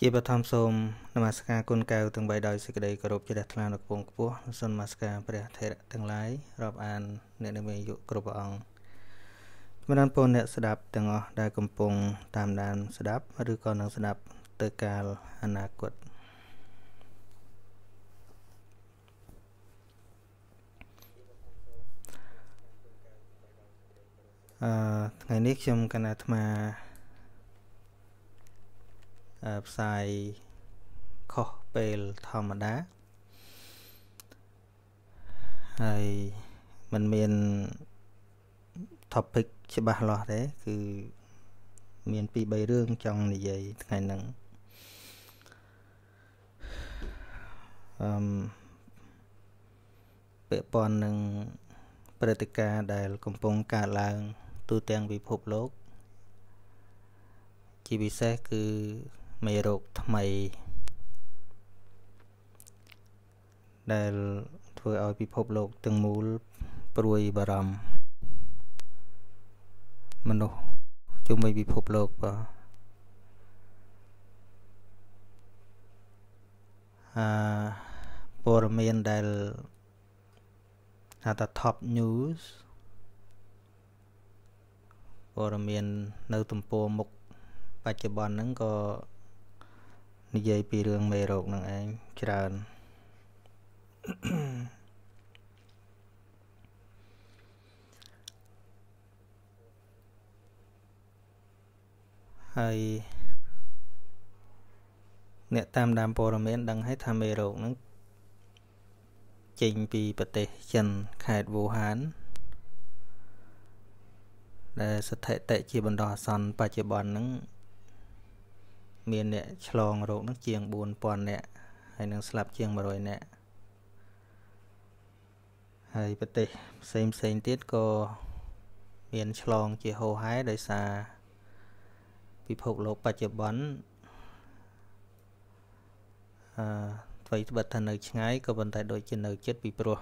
ជាបឋមសូមនមស្ការគុណកៅទាំងបីដោយសេចក្តីគោរពជ្រះថ្លាដល់គង់ខ្ពស់សូមនមស្ការព្រះថេរទាំងឡាយរាប់អាន អ្នកនិមយុគ្រប់ព្រះអង្គមិនបានពនអ្នកស្ដាប់ទាំងអស់ដែលកំពុង តាមដាន ស្ដាប់ឬក៏នឹងស្ដាប់ ទៅកាលអនាគតអឺថ្ងៃនេះខ្ញុំកណាអាត្មាផ្សាយខុសពេលធម្មតាហើយมันមាន topic ច្បាស់លាស់ទេគឺមាន2 3រឿងចង់និយាយថ្ងៃហ្នឹងអឹមពាក់ព័ន្ធនឹងព្រឹត្តិការណ៍ដែលកំពុងកើតឡើង ទូទាំងពិភពលោកជាពិសេសគឺមេរោគថ្មីដែលធ្វើឲ្យពិភពលោកទាំងមូលព្រួយបារម្ភមនុស្សជុំវិញពិភពលោកបាទអឺព័ត៌មានដែលហៅថា top news ព័ត៌មាននៅទំព័រមុខបច្ចុប្បន្នហ្នឹងក៏និយាយពីរឿងមេរោគនឹងឯងច្រើនហើយអ្នកតាមដានព័ត៌មានដឹងហើយថាមេរោគនឹងចេញពីប្រទេសចិនខេត្តវូហាន ដែលស្ថិតិជាបណ្ដោះអាសន្នបច្ចុប្បន្នហ្នឹងមានអ្នកឆ្លងរោគនឹងជាង4000នាក់ហើយនឹងស្លាប់ជាង100នាក់ហើយប្រទេសផ្សេងផ្សេងទៀតក៏មានឆ្លងជាហូរហែដោយសារពិភពលោកបច្ចុប្បន្នអឺអ្វីត្បិតថានៅឆ្ងាយក៏ប៉ុន្តែដូចជានៅចិត្តពីព្រោះ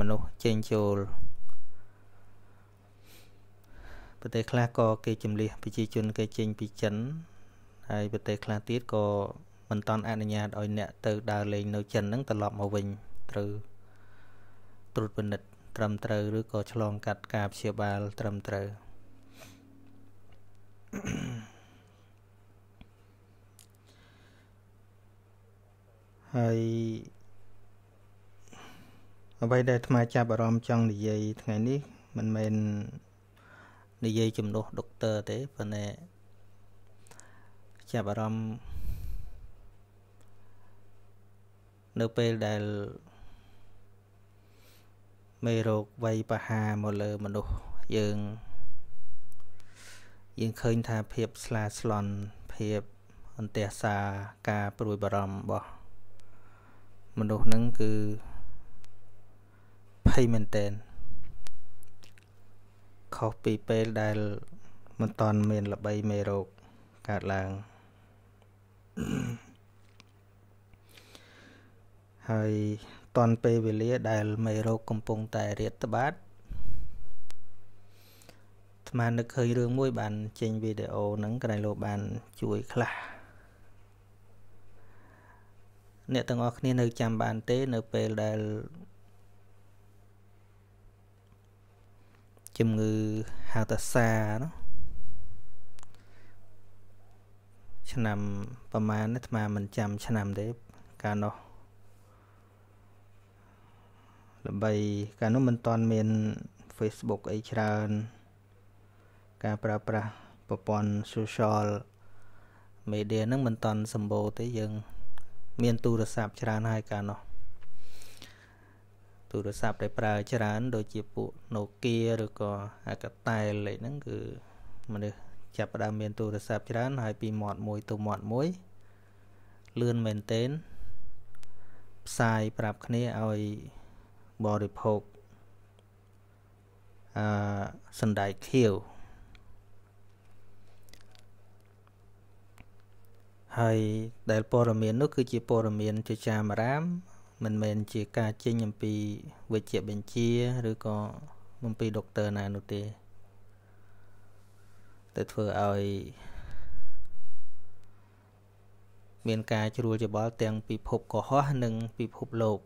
មនុស្សចេញចូលប្រទេសខ្លះក៏គេ ចម្លៀសប្រជាជនគេចេញពីចិនហើយប្រទេសខ្លះទៀតក៏មិនតន់អនុញ្ញាតឲ្យអ្នកទៅដើរលេងនៅចិនហ្នឹងត្រឡប់មកវិញត្រូវត្រួតពិនិត្យត្រឹមត្រូវឬក៏ឆ្លងកាត់ការព្យាបាលត្រឹមត្រូវហើយអ្វីដែលអាត្មាចាប់អារម្មណ៍ចង់និយាយថ្ងៃនេះ មិនមែននិយាយជំនួសដុកទ័រទេប៉ុន្តែចាប់អារម្មណ៍នៅពេលដែល មេរោគវ័យបហាមកលើមនុស្សយើងយើងឃើញថាភាពស្លាស្លន់ភាពអន្តះសាការព្រួយបារម្ភរបស់មនុស្សនឹងគឺភ័យមែនតែនខុសពីពេលដែល មិនតាន់មាន ល្បី មេរោគកើតឡើង។ហើយតនពេលវេលា ដែលមេរោគកំពុងតែរាតត្បាតស្មាននឹកឃើញរឿងមួយ បាន ចេញវីដេអូហ្នឹងក្រៃលោបានជួយខ្លះអ្នកទាំងអស់គ្នានៅ ចាំបានទេ នៅពេលដែលជំងឺហៅថាសាណាឆ្នាំប្រហែលអាត្មាមិនចាំឆ្នាំទេកាលនោះល្បីកាលនោះមិនទាន់មាន Facebook អីច្រើន ការប្រើប្រាស់ប្រព័ន្ធ social media ហ្នឹងមិនទាន់សម្បូរទេយើង មានទូរស័ព្ទច្រើនហើយកាលនោះ ទូរស័ព្ទដែលប្រើច្រើន ដូចជាពួក Nokia ឬក៏ Alcatel អីហ្នឹងគឺមនុស្សចាប់ផ្ដើមមានទូរស័ព្ទច្រើនហើយពីមាត់មួយទៅមាត់មួយលឿនមែនទែនផ្សាយប្រាប់គ្នាឲ្យបរិភោគអឺសណ្ដែកខៀវហើយដែលព័ត៌មាននោះគឺជាព័ត៌មានជាចាមរាម មិនមែនជាការចេញអំពីវិជ្ជាបញ្ជាឬក៏អំពីដុកទ័រណានោះទេទៅធ្វើឲ្យមានការជ្រួលច្បល់ទាំងពិភពកុហកនិងពិភពលោក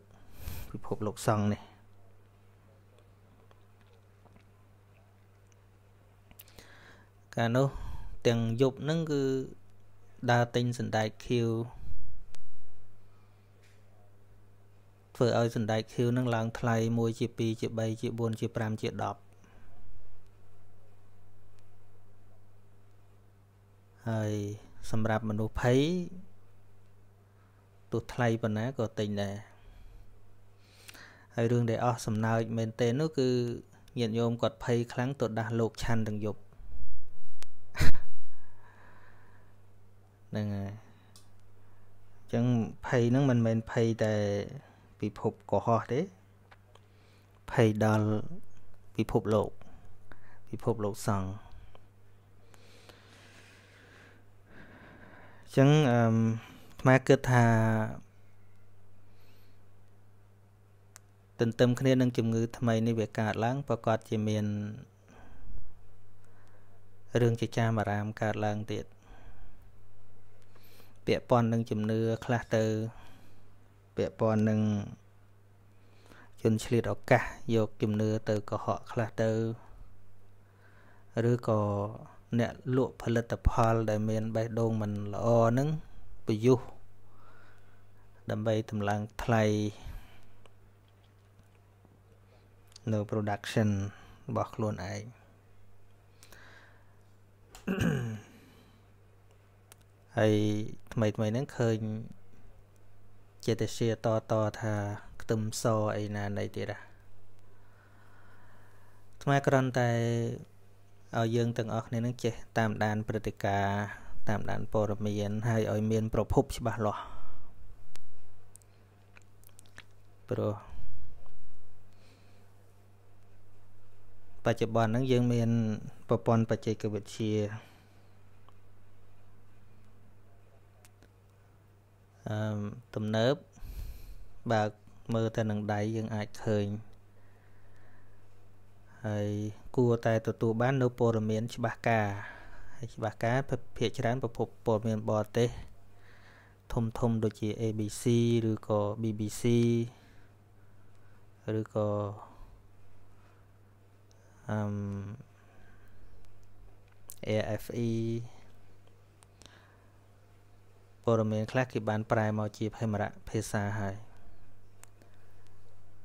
ពិភពលោកសង្ឃនេះកាលនោះទាំងយប់ហ្នឹងគឺដើរទិញសណ្ដែកខៀវធ្វើឲ្យសណ្ដែកខៀវហ្នឹងឡើងថ្លៃ1ជា2ជា3ជា4ជា5ជា10ហើយសម្រាប់មនុស្សភ័យទោះថ្លៃប៉ុណ្ណាក៏ទិញដែរហើយរឿងដែលអស់សំណើចមែនទែននោះគឺញាតិញោមគាត់ភ័យខ្លាំងទៅដាស់លោកឆាន់ទាំងយប់ហ្នឹងហើយអញ្ចឹងភ័យហ្នឹងមិនមែនភ័យតែពិភពកុហកទេភ័យដល់ពិភពលោកពិភពលោកសង្ឃចឹងអឺថ្មគិតថាទន្ទឹមគ្នានឹងជំងឺ ថ្មីនេះវាកើតឡើងប្រកាសជាមានរឿងជាចាមអារាមកើតឡើងទៀតពាក់ព័ន្ធនឹងជំនឿខ្លះទៅ ពាក់ព័ន្ធនឹងជនឆ្លៀតឱកាសយកជំនឿទៅកុហកខ្លះទៅ ឬក៏អ្នកលក់ផលិតផល ដែលមានបេះដូងមិនល្អហ្នឹងប្រយុទ្ធដើម្បីតម្លើងថ្លៃនៅ production របស់ខ្លួនឯងហើយថ្មីថ្មីហ្នឹងឃើញចេតសាតតថាខ្ទឹមសអីណានៃទៀតអាថ្មគ្រាន់តែឲ្យយើងទាំងអស់គ្នានឹងចេះតាមដានព្រឹត្តិការណ៍តាមដានព័ត៌មាន ហើយឲ្យមាន ប្រភពច្បាស់លាស់ព្រោះបច្ចុប្បន្នហ្នឹងយើង មានប្រព័ន្ធបច្ចេកវិទ្យាអឺទំនើបបើមើលទៅនឹងដៃយើងអាចឃើញហើយគួរតែទទួលបាននៅព័ត៌មានច្បាស់ការហើយច្បាស់ការភាគច្រើនប្រភពព័ត៌មានបរទេសធំធំដូចជា ABC ឬក៏ BBC ឬក៏អឹម AFE ព័ត៌មានខ្លះគេបានប្រែមកជាភេមរៈភាសាហើយ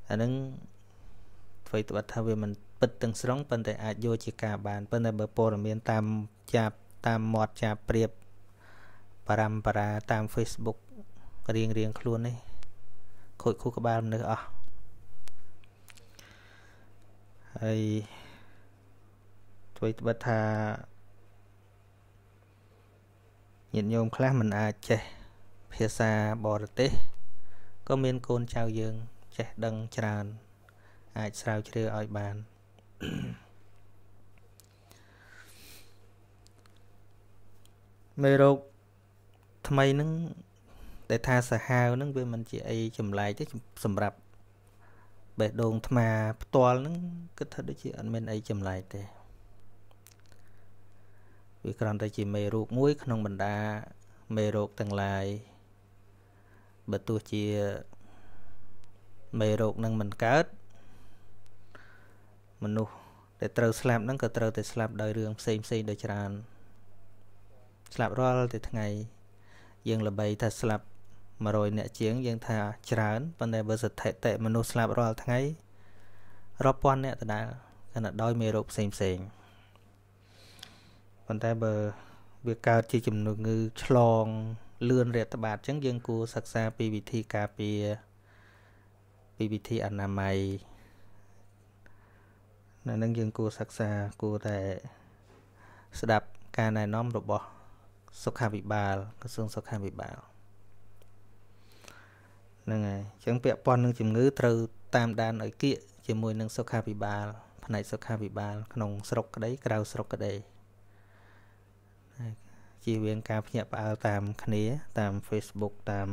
អានឹងអ្វីត្បិតថាវាមិនពិតទាំងស្រុងប៉ុន្តែអាចយកជាការបានប៉ុន្តែបើព័ត៌មាន តាមចាប់តាមមាត់ចាប់ប្រៀបបារម្បារាតាម Facebook រៀងរៀងខ្លួននេះខូចខួរក្បាលមនុស្សអស់ហើយជួយត្បិតថាញាតិញោមខ្លះមិនអាចចេះភាសាបរទេសក៏មានកូនចៅយើងចេះដឹងច្រើន អាចស្រាវជ្រាវឲ្យបានមេរោគថ្មីហ្នឹងដែលថាសាហាវហ្នឹងវាមិនជាអី ចម្លែកទេសម្រាប់បេះដូងថ្មផ្ទាល់ហ្នឹងគិតថាដូចជាអត់មានអីចម្លែកទេវាគ្រាន់តែ ជាមេរោគមួយក្នុងបណ្ដាមេរោគទាំងឡាយបើទោះជាមេរោគនឹងមិនកើត មនុស្សដែលត្រូវស្លាប់ហ្នឹងក៏ត្រូវតែស្លាប់ដោយរឿងផ្សេងផ្សេងដូចច្រើនស្លាប់រាល់តែថ្ងៃ យើង ល្បីថាស្លាប់100អ្នកជាងយើងថា ច្រើនប៉ុន្តែបើស្ថិតិមនុស្សស្លាប់រាល់ថ្ងៃរាប់ពាន់អ្នកដដែលគណៈដោយមេរោគផ្សេងផ្សេងប៉ុន្តែបើវាកើតជាជំងឺឆ្លងលឿនរាតត្បាតអញ្ចឹងយើងគួរសិក្សាពីវិធីការពារពីវិធីអនាម័យនៅនឹងយើងគួរសិក្សាគួរតែស្ដាប់ការណែនាំរបស់សុខាភិបាលក្រសួងសុខាភិបាលហ្នឹងហើយអញ្ចឹងពាក់ព័ន្ធនឹងជំងឺត្រូវតាមដានឲ្យគៀកជាមួយនឹងសុខាភិបាល ផ្នែក សុខាភិបាល ក្នុងស្រុកក្តីក្រៅស្រុកក្តីជាវៀងការភ្ញាក់ផ្អើលតាមគ្នាតាម Facebook តាម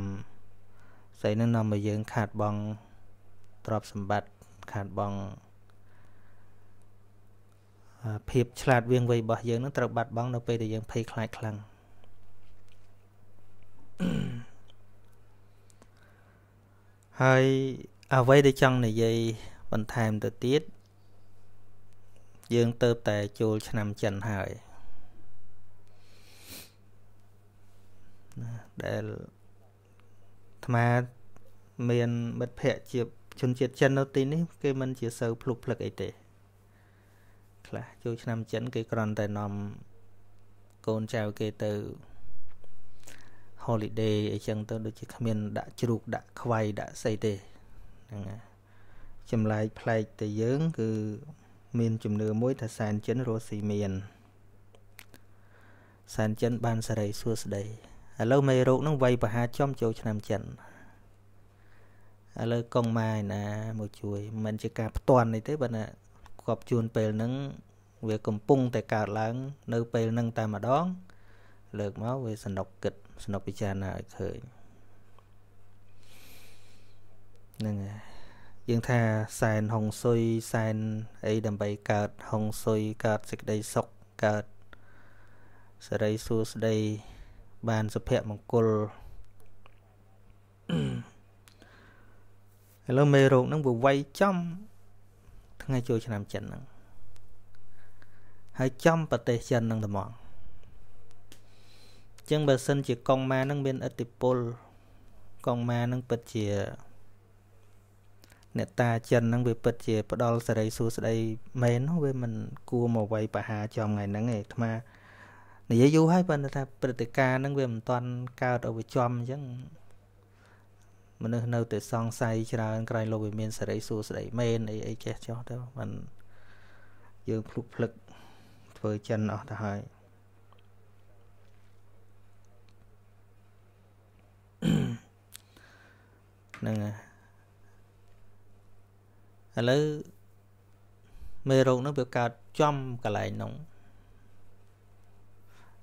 ស្អីនឹងនាំឲ្យយើងខាតបង់ទ្រព្យសម្បត្តិខាតបង់ភាពឆ្លាតវៀងវៃរបស់យើងនឹងត្រូវបាត់បង់នៅពេលដែលយើងភ័យខ្លាចខ្លាំងហើយអ្វីដែលចង់និយាយបន្ថែមទៅទៀត យើងទៅតែចូលឆ្នាំចិនហើយណាដែលអាត្មាមានមិត្តភ័ក្តិជាជនជាតិចិននៅទីនេះគេមិនជាសូវភ្លុកភ្លឹកអីទេខ្លះចូលឆ្នាំចិនគេគ្រាន់តែនាំកូនចៅគេទៅ holiday អីចឹងទៅដូចជាគ្មាន ដាក់ជ្រូកដាក់ខ្វៃដាក់ស្អីទេហ្នឹងហើយចម្លែកប្លែកទៅយើង គឺមាន ជំនឿមួយថាសែនចិនរស់ស៊ីមានសែនចិនបានសេរីសួស្តីឥឡូវមេរោគនឹងវាយប្រហាចំចូលឆ្នាំចិនឥឡូវកងម៉ាយណាមកជួយ មិនជាការផ្ទាន់នេះទេបើណាកប់ជួនពេលហ្នឹងវាកំពុងតែកើតឡើងនៅពេលហ្នឹងតែម្ដង លើកមកវាសនុកគិតសនុកពិចារណាឲ្យឃើញហ្នឹងហើយយើងថាសែនហុងស៊ុយសែនអីដើម្បីកើតហុងស៊ុយកើតសេចក្តីសុខកើតសេរីសួស្តីបានសុភមង្គលឥឡូវមេរោគហ្នឹងវាវាយចំថ្ងៃចូលឆ្នាំចិនហ្នឹងហើយចំប្រទេសចិនហ្នឹងត្មងចឹងបើសិនជាកងម៉ាហ្នឹងមានឥទ្ធិពលកងម៉ាហ្នឹងពិតជា អ្នកតាចិនហ្នឹងវាពិតជា ផ្ដល់សេរីសួស្តីមែនវាមិន គួរមកវាយប្រហារចំថ្ងៃហ្នឹងឯងអាត្មានិយាយយូរហើយប៉ុន្តែថាព្រឹត្តិការណ៍ហ្នឹងវាមិនទាន់កើតឲ្យវាចំអញ្ចឹងមនុស្សនៅតែសង្ស័យច្រើនក្រែងលោកវាមានសេរីសួស្តីមែនអីអីចេះចោះទៅមិនយើងភ្លុកភ្លឹកធ្វើចិនអស់ទៅហើយហ្នឹងឥឡូវមេរោគហ្នឹងវាកើតចំកន្លែងហ្នឹង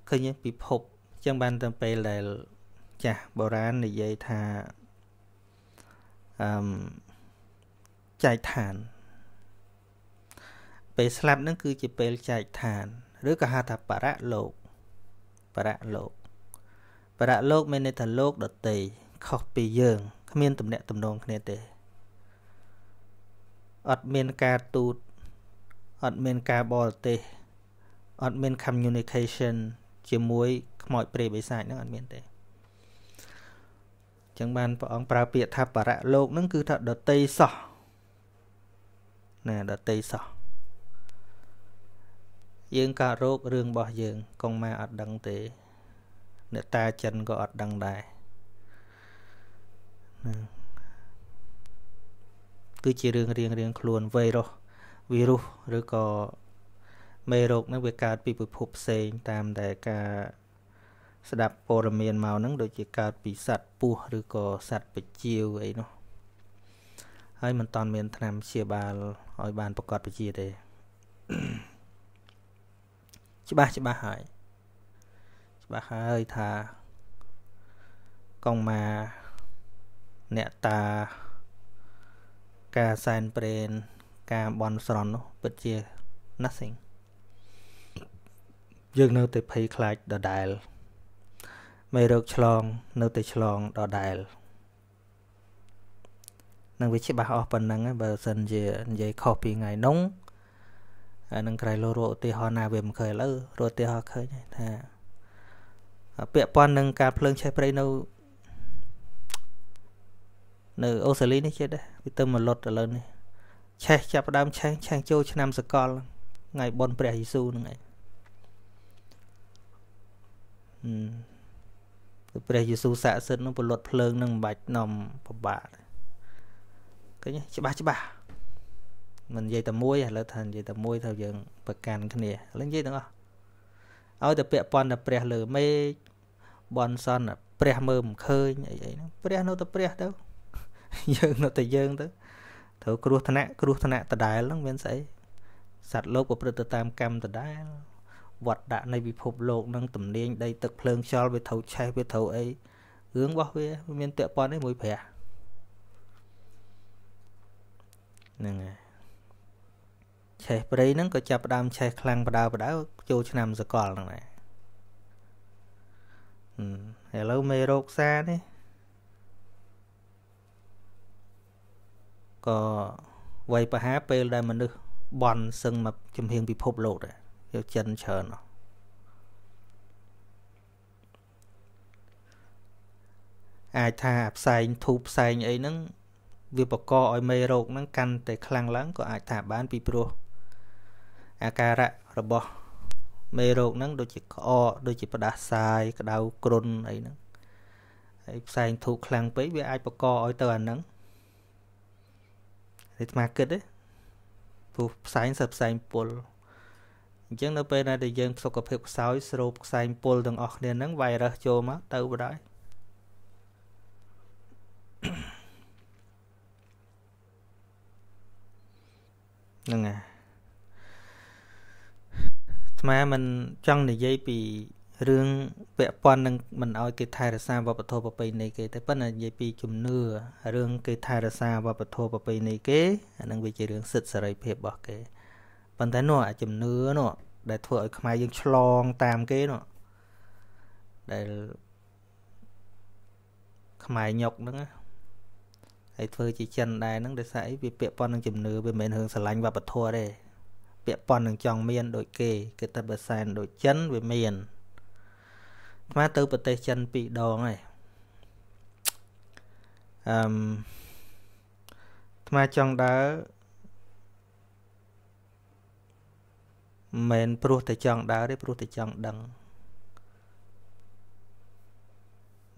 ឃើញពិភពអញ្ចឹងបានតែពេលដែល ចាស់បុរាណនិយាយថាអឺចែកឋាន ពេលស្លាប់នឹងគឺជាពេលចែកឋាន ឬក៏ហៅថាបរៈលោកបរៈលោកបរៈលោកមានន័យថាលោកដតីខុសពីយើងគ្មានទំនាក់ទំនងគ្នាទេអត់មានការទូតអត់មានការបរទេសអត់មាន communication ជាមួយខ្មោចព្រាយបិសាចនឹងអត់មានទេចឹងបានព្រះអង្គប្រើពាក្យថាបរៈលោកហ្នឹងគឺថាដតីសោះណាដតីសោះយើងក៏រោគរឿងរបស់យើងកងម៉ាអត់ដឹងទេអ្នកតាចិនក៏អត់ដឹងដែរណាគឺជារឿងរៀងរៀងខ្លួនវៃរុសវីរុសឬក៏មេរោគហ្នឹងវាកើតពីពិភពផ្សេងតាមតែការស្ដាប់ព័ត៌មានមកហ្នឹងដូចជាកើតពីសត្វពស់ឬក៏សត្វពជាវអីនោះហើយមិនតាន់មានថ្នាំព្យាបាលឲ្យបានប្រកបពជាទេច្បាស់ច្បាស់ហើយច្បាស់ហើយថាកងម៉ាអ្នកតាការសែនព្រេនការបន់ស្រន់នោះពិតជា nothing យើងនៅតែភ័យខ្លាចដដែលមេរោគឆ្លង នៅតែឆ្លងដដែលនឹងវាច្បាស់អស់ប៉ុណ្ណឹងបើសិនជានិយាយខុសពីថ្ងៃនោះអានឹងក្រៃលោរឧទាហរណ៍ណាវាមិនឃើញឥឡូវរឧទាហរណ៍ឃើញថាពាក់ព័ន្ធនឹងការភ្លើងឆេះព្រៃនៅនៅអូស្ត្រាលីនេះជិតដែរវាទៅមកលុតឥឡូវនេះឆេះចាប់ផ្ដើមឆេះឆេះចូលឆ្នាំសកលថ្ងៃបុណ្យព្រះយេស៊ូវហ្នឹងឯងគឺព្រះយេស៊ូវស័ក្តិសិទ្ធនឹងពលត់ភ្លើងនឹងមិនបាច់នាំពិបាកឃើញច្បាស់ច្បាស់មិននិយាយតែមួយឥឡូវថានិយាយតែមួយថាយើងប្រកាន់គ្នាឥឡូវនិយាយទាំងអស់ឲ្យតែពាក់ប៉ុនតែព្រះលើមេឃបនសន ព្រះមើលមិនឃើញអីអីហ្នឹងព្រះនៅតែព្រះទៅ យើងនៅតែយើងទៅត្រូវគ្រោះថ្នាក់គ្រោះថ្នាក់ដដែលហ្នឹងមានស្អីសត្វលោកប្រព្រឹត្តទៅតាមកម្មដដែលវត្តដាក់នៃពិភពលោកនឹងទំនាញដីទឹកភ្លើងខ្យល់វាត្រូវឆេះវាត្រូវអីរឿងរបស់វាមានតពន់ឯមួយព្រះហ្នឹងហើយឆេះព្រៃហ្នឹងក៏ចាប់ដើមឆេះខ្លាំងបដៅបដៅចូលឆ្នាំសកលហ្នឹងដែរឥឡូវមេរោគសានេះក៏វ័យប្រហាពេលដែលមនុស្សបន់សឹងមកជំហៀងពិភពលោកដែរយកចិនច្រើនអាចថាផ្សែងធូបផ្សែងអីហ្នឹងវាបកឲ្យមេរោគហ្នឹងកាន់តែខ្លាំងឡើងក៏អាចថាបានពីព្រោះអាការៈរបស់ មេរោគហ្នឹង ដូចជាក្អកដូចជាផ្ដាសាយ ក្តៅគ្រុនអីហ្នឹងហើយផ្សែងធូបខ្លាំងពេកវាអាចបកឲ្យទៅអាហ្នឹងនេះអាត្មាគិតទេព្រោះផ្សែងសិតផ្សែងពុលអញ្ចឹងនៅពេលដែលយើងសុខភាពខ្សោយស្រូបខ្សែងពុលទាំងអស់គ្នាហ្នឹងវ៉ៃរ៉ាសចូលមកទៅបណ្ដោយហ្នឹងអាស្មាមិនចង់និយាយពីរឿងពាក់ព័ន្ធនឹងមិនអោយគេថែរក្សាវប្បធម៌ប្រពៃណីគេ តែប៉ុន្តែនិយាយពីជំនឿរឿងគេថែរក្សាវប្បធម៌ប្រពៃណីគេអានឹងវាជារឿងសិទ្ធិសេរីភាពរបស់គេប៉ុន្តែនោះអាជំនឿនោះដែលធ្វើឲ្យខ្មែរយើងឆ្លង តាមគេនោះដែលខ្មែរញុកហ្នឹងហើយធ្វើជាចិនដែរហ្នឹងដោយសារអីវាពាក់ព័ន្ធនឹងជំនឿវាមិនមែនរឿងស្រឡាញ់វប្បធម៌ទេពាក់ព័ន្ធនឹងចង់មាន ដូចគេគឺតែបើសែនដូចចិនវាមានស្មើទៅប្រទេសចិនពីរដងហើយអឺស្មើចង់ដើរមិនព្រោះតែចង់ដើរទេព្រោះតែចង់ដឹង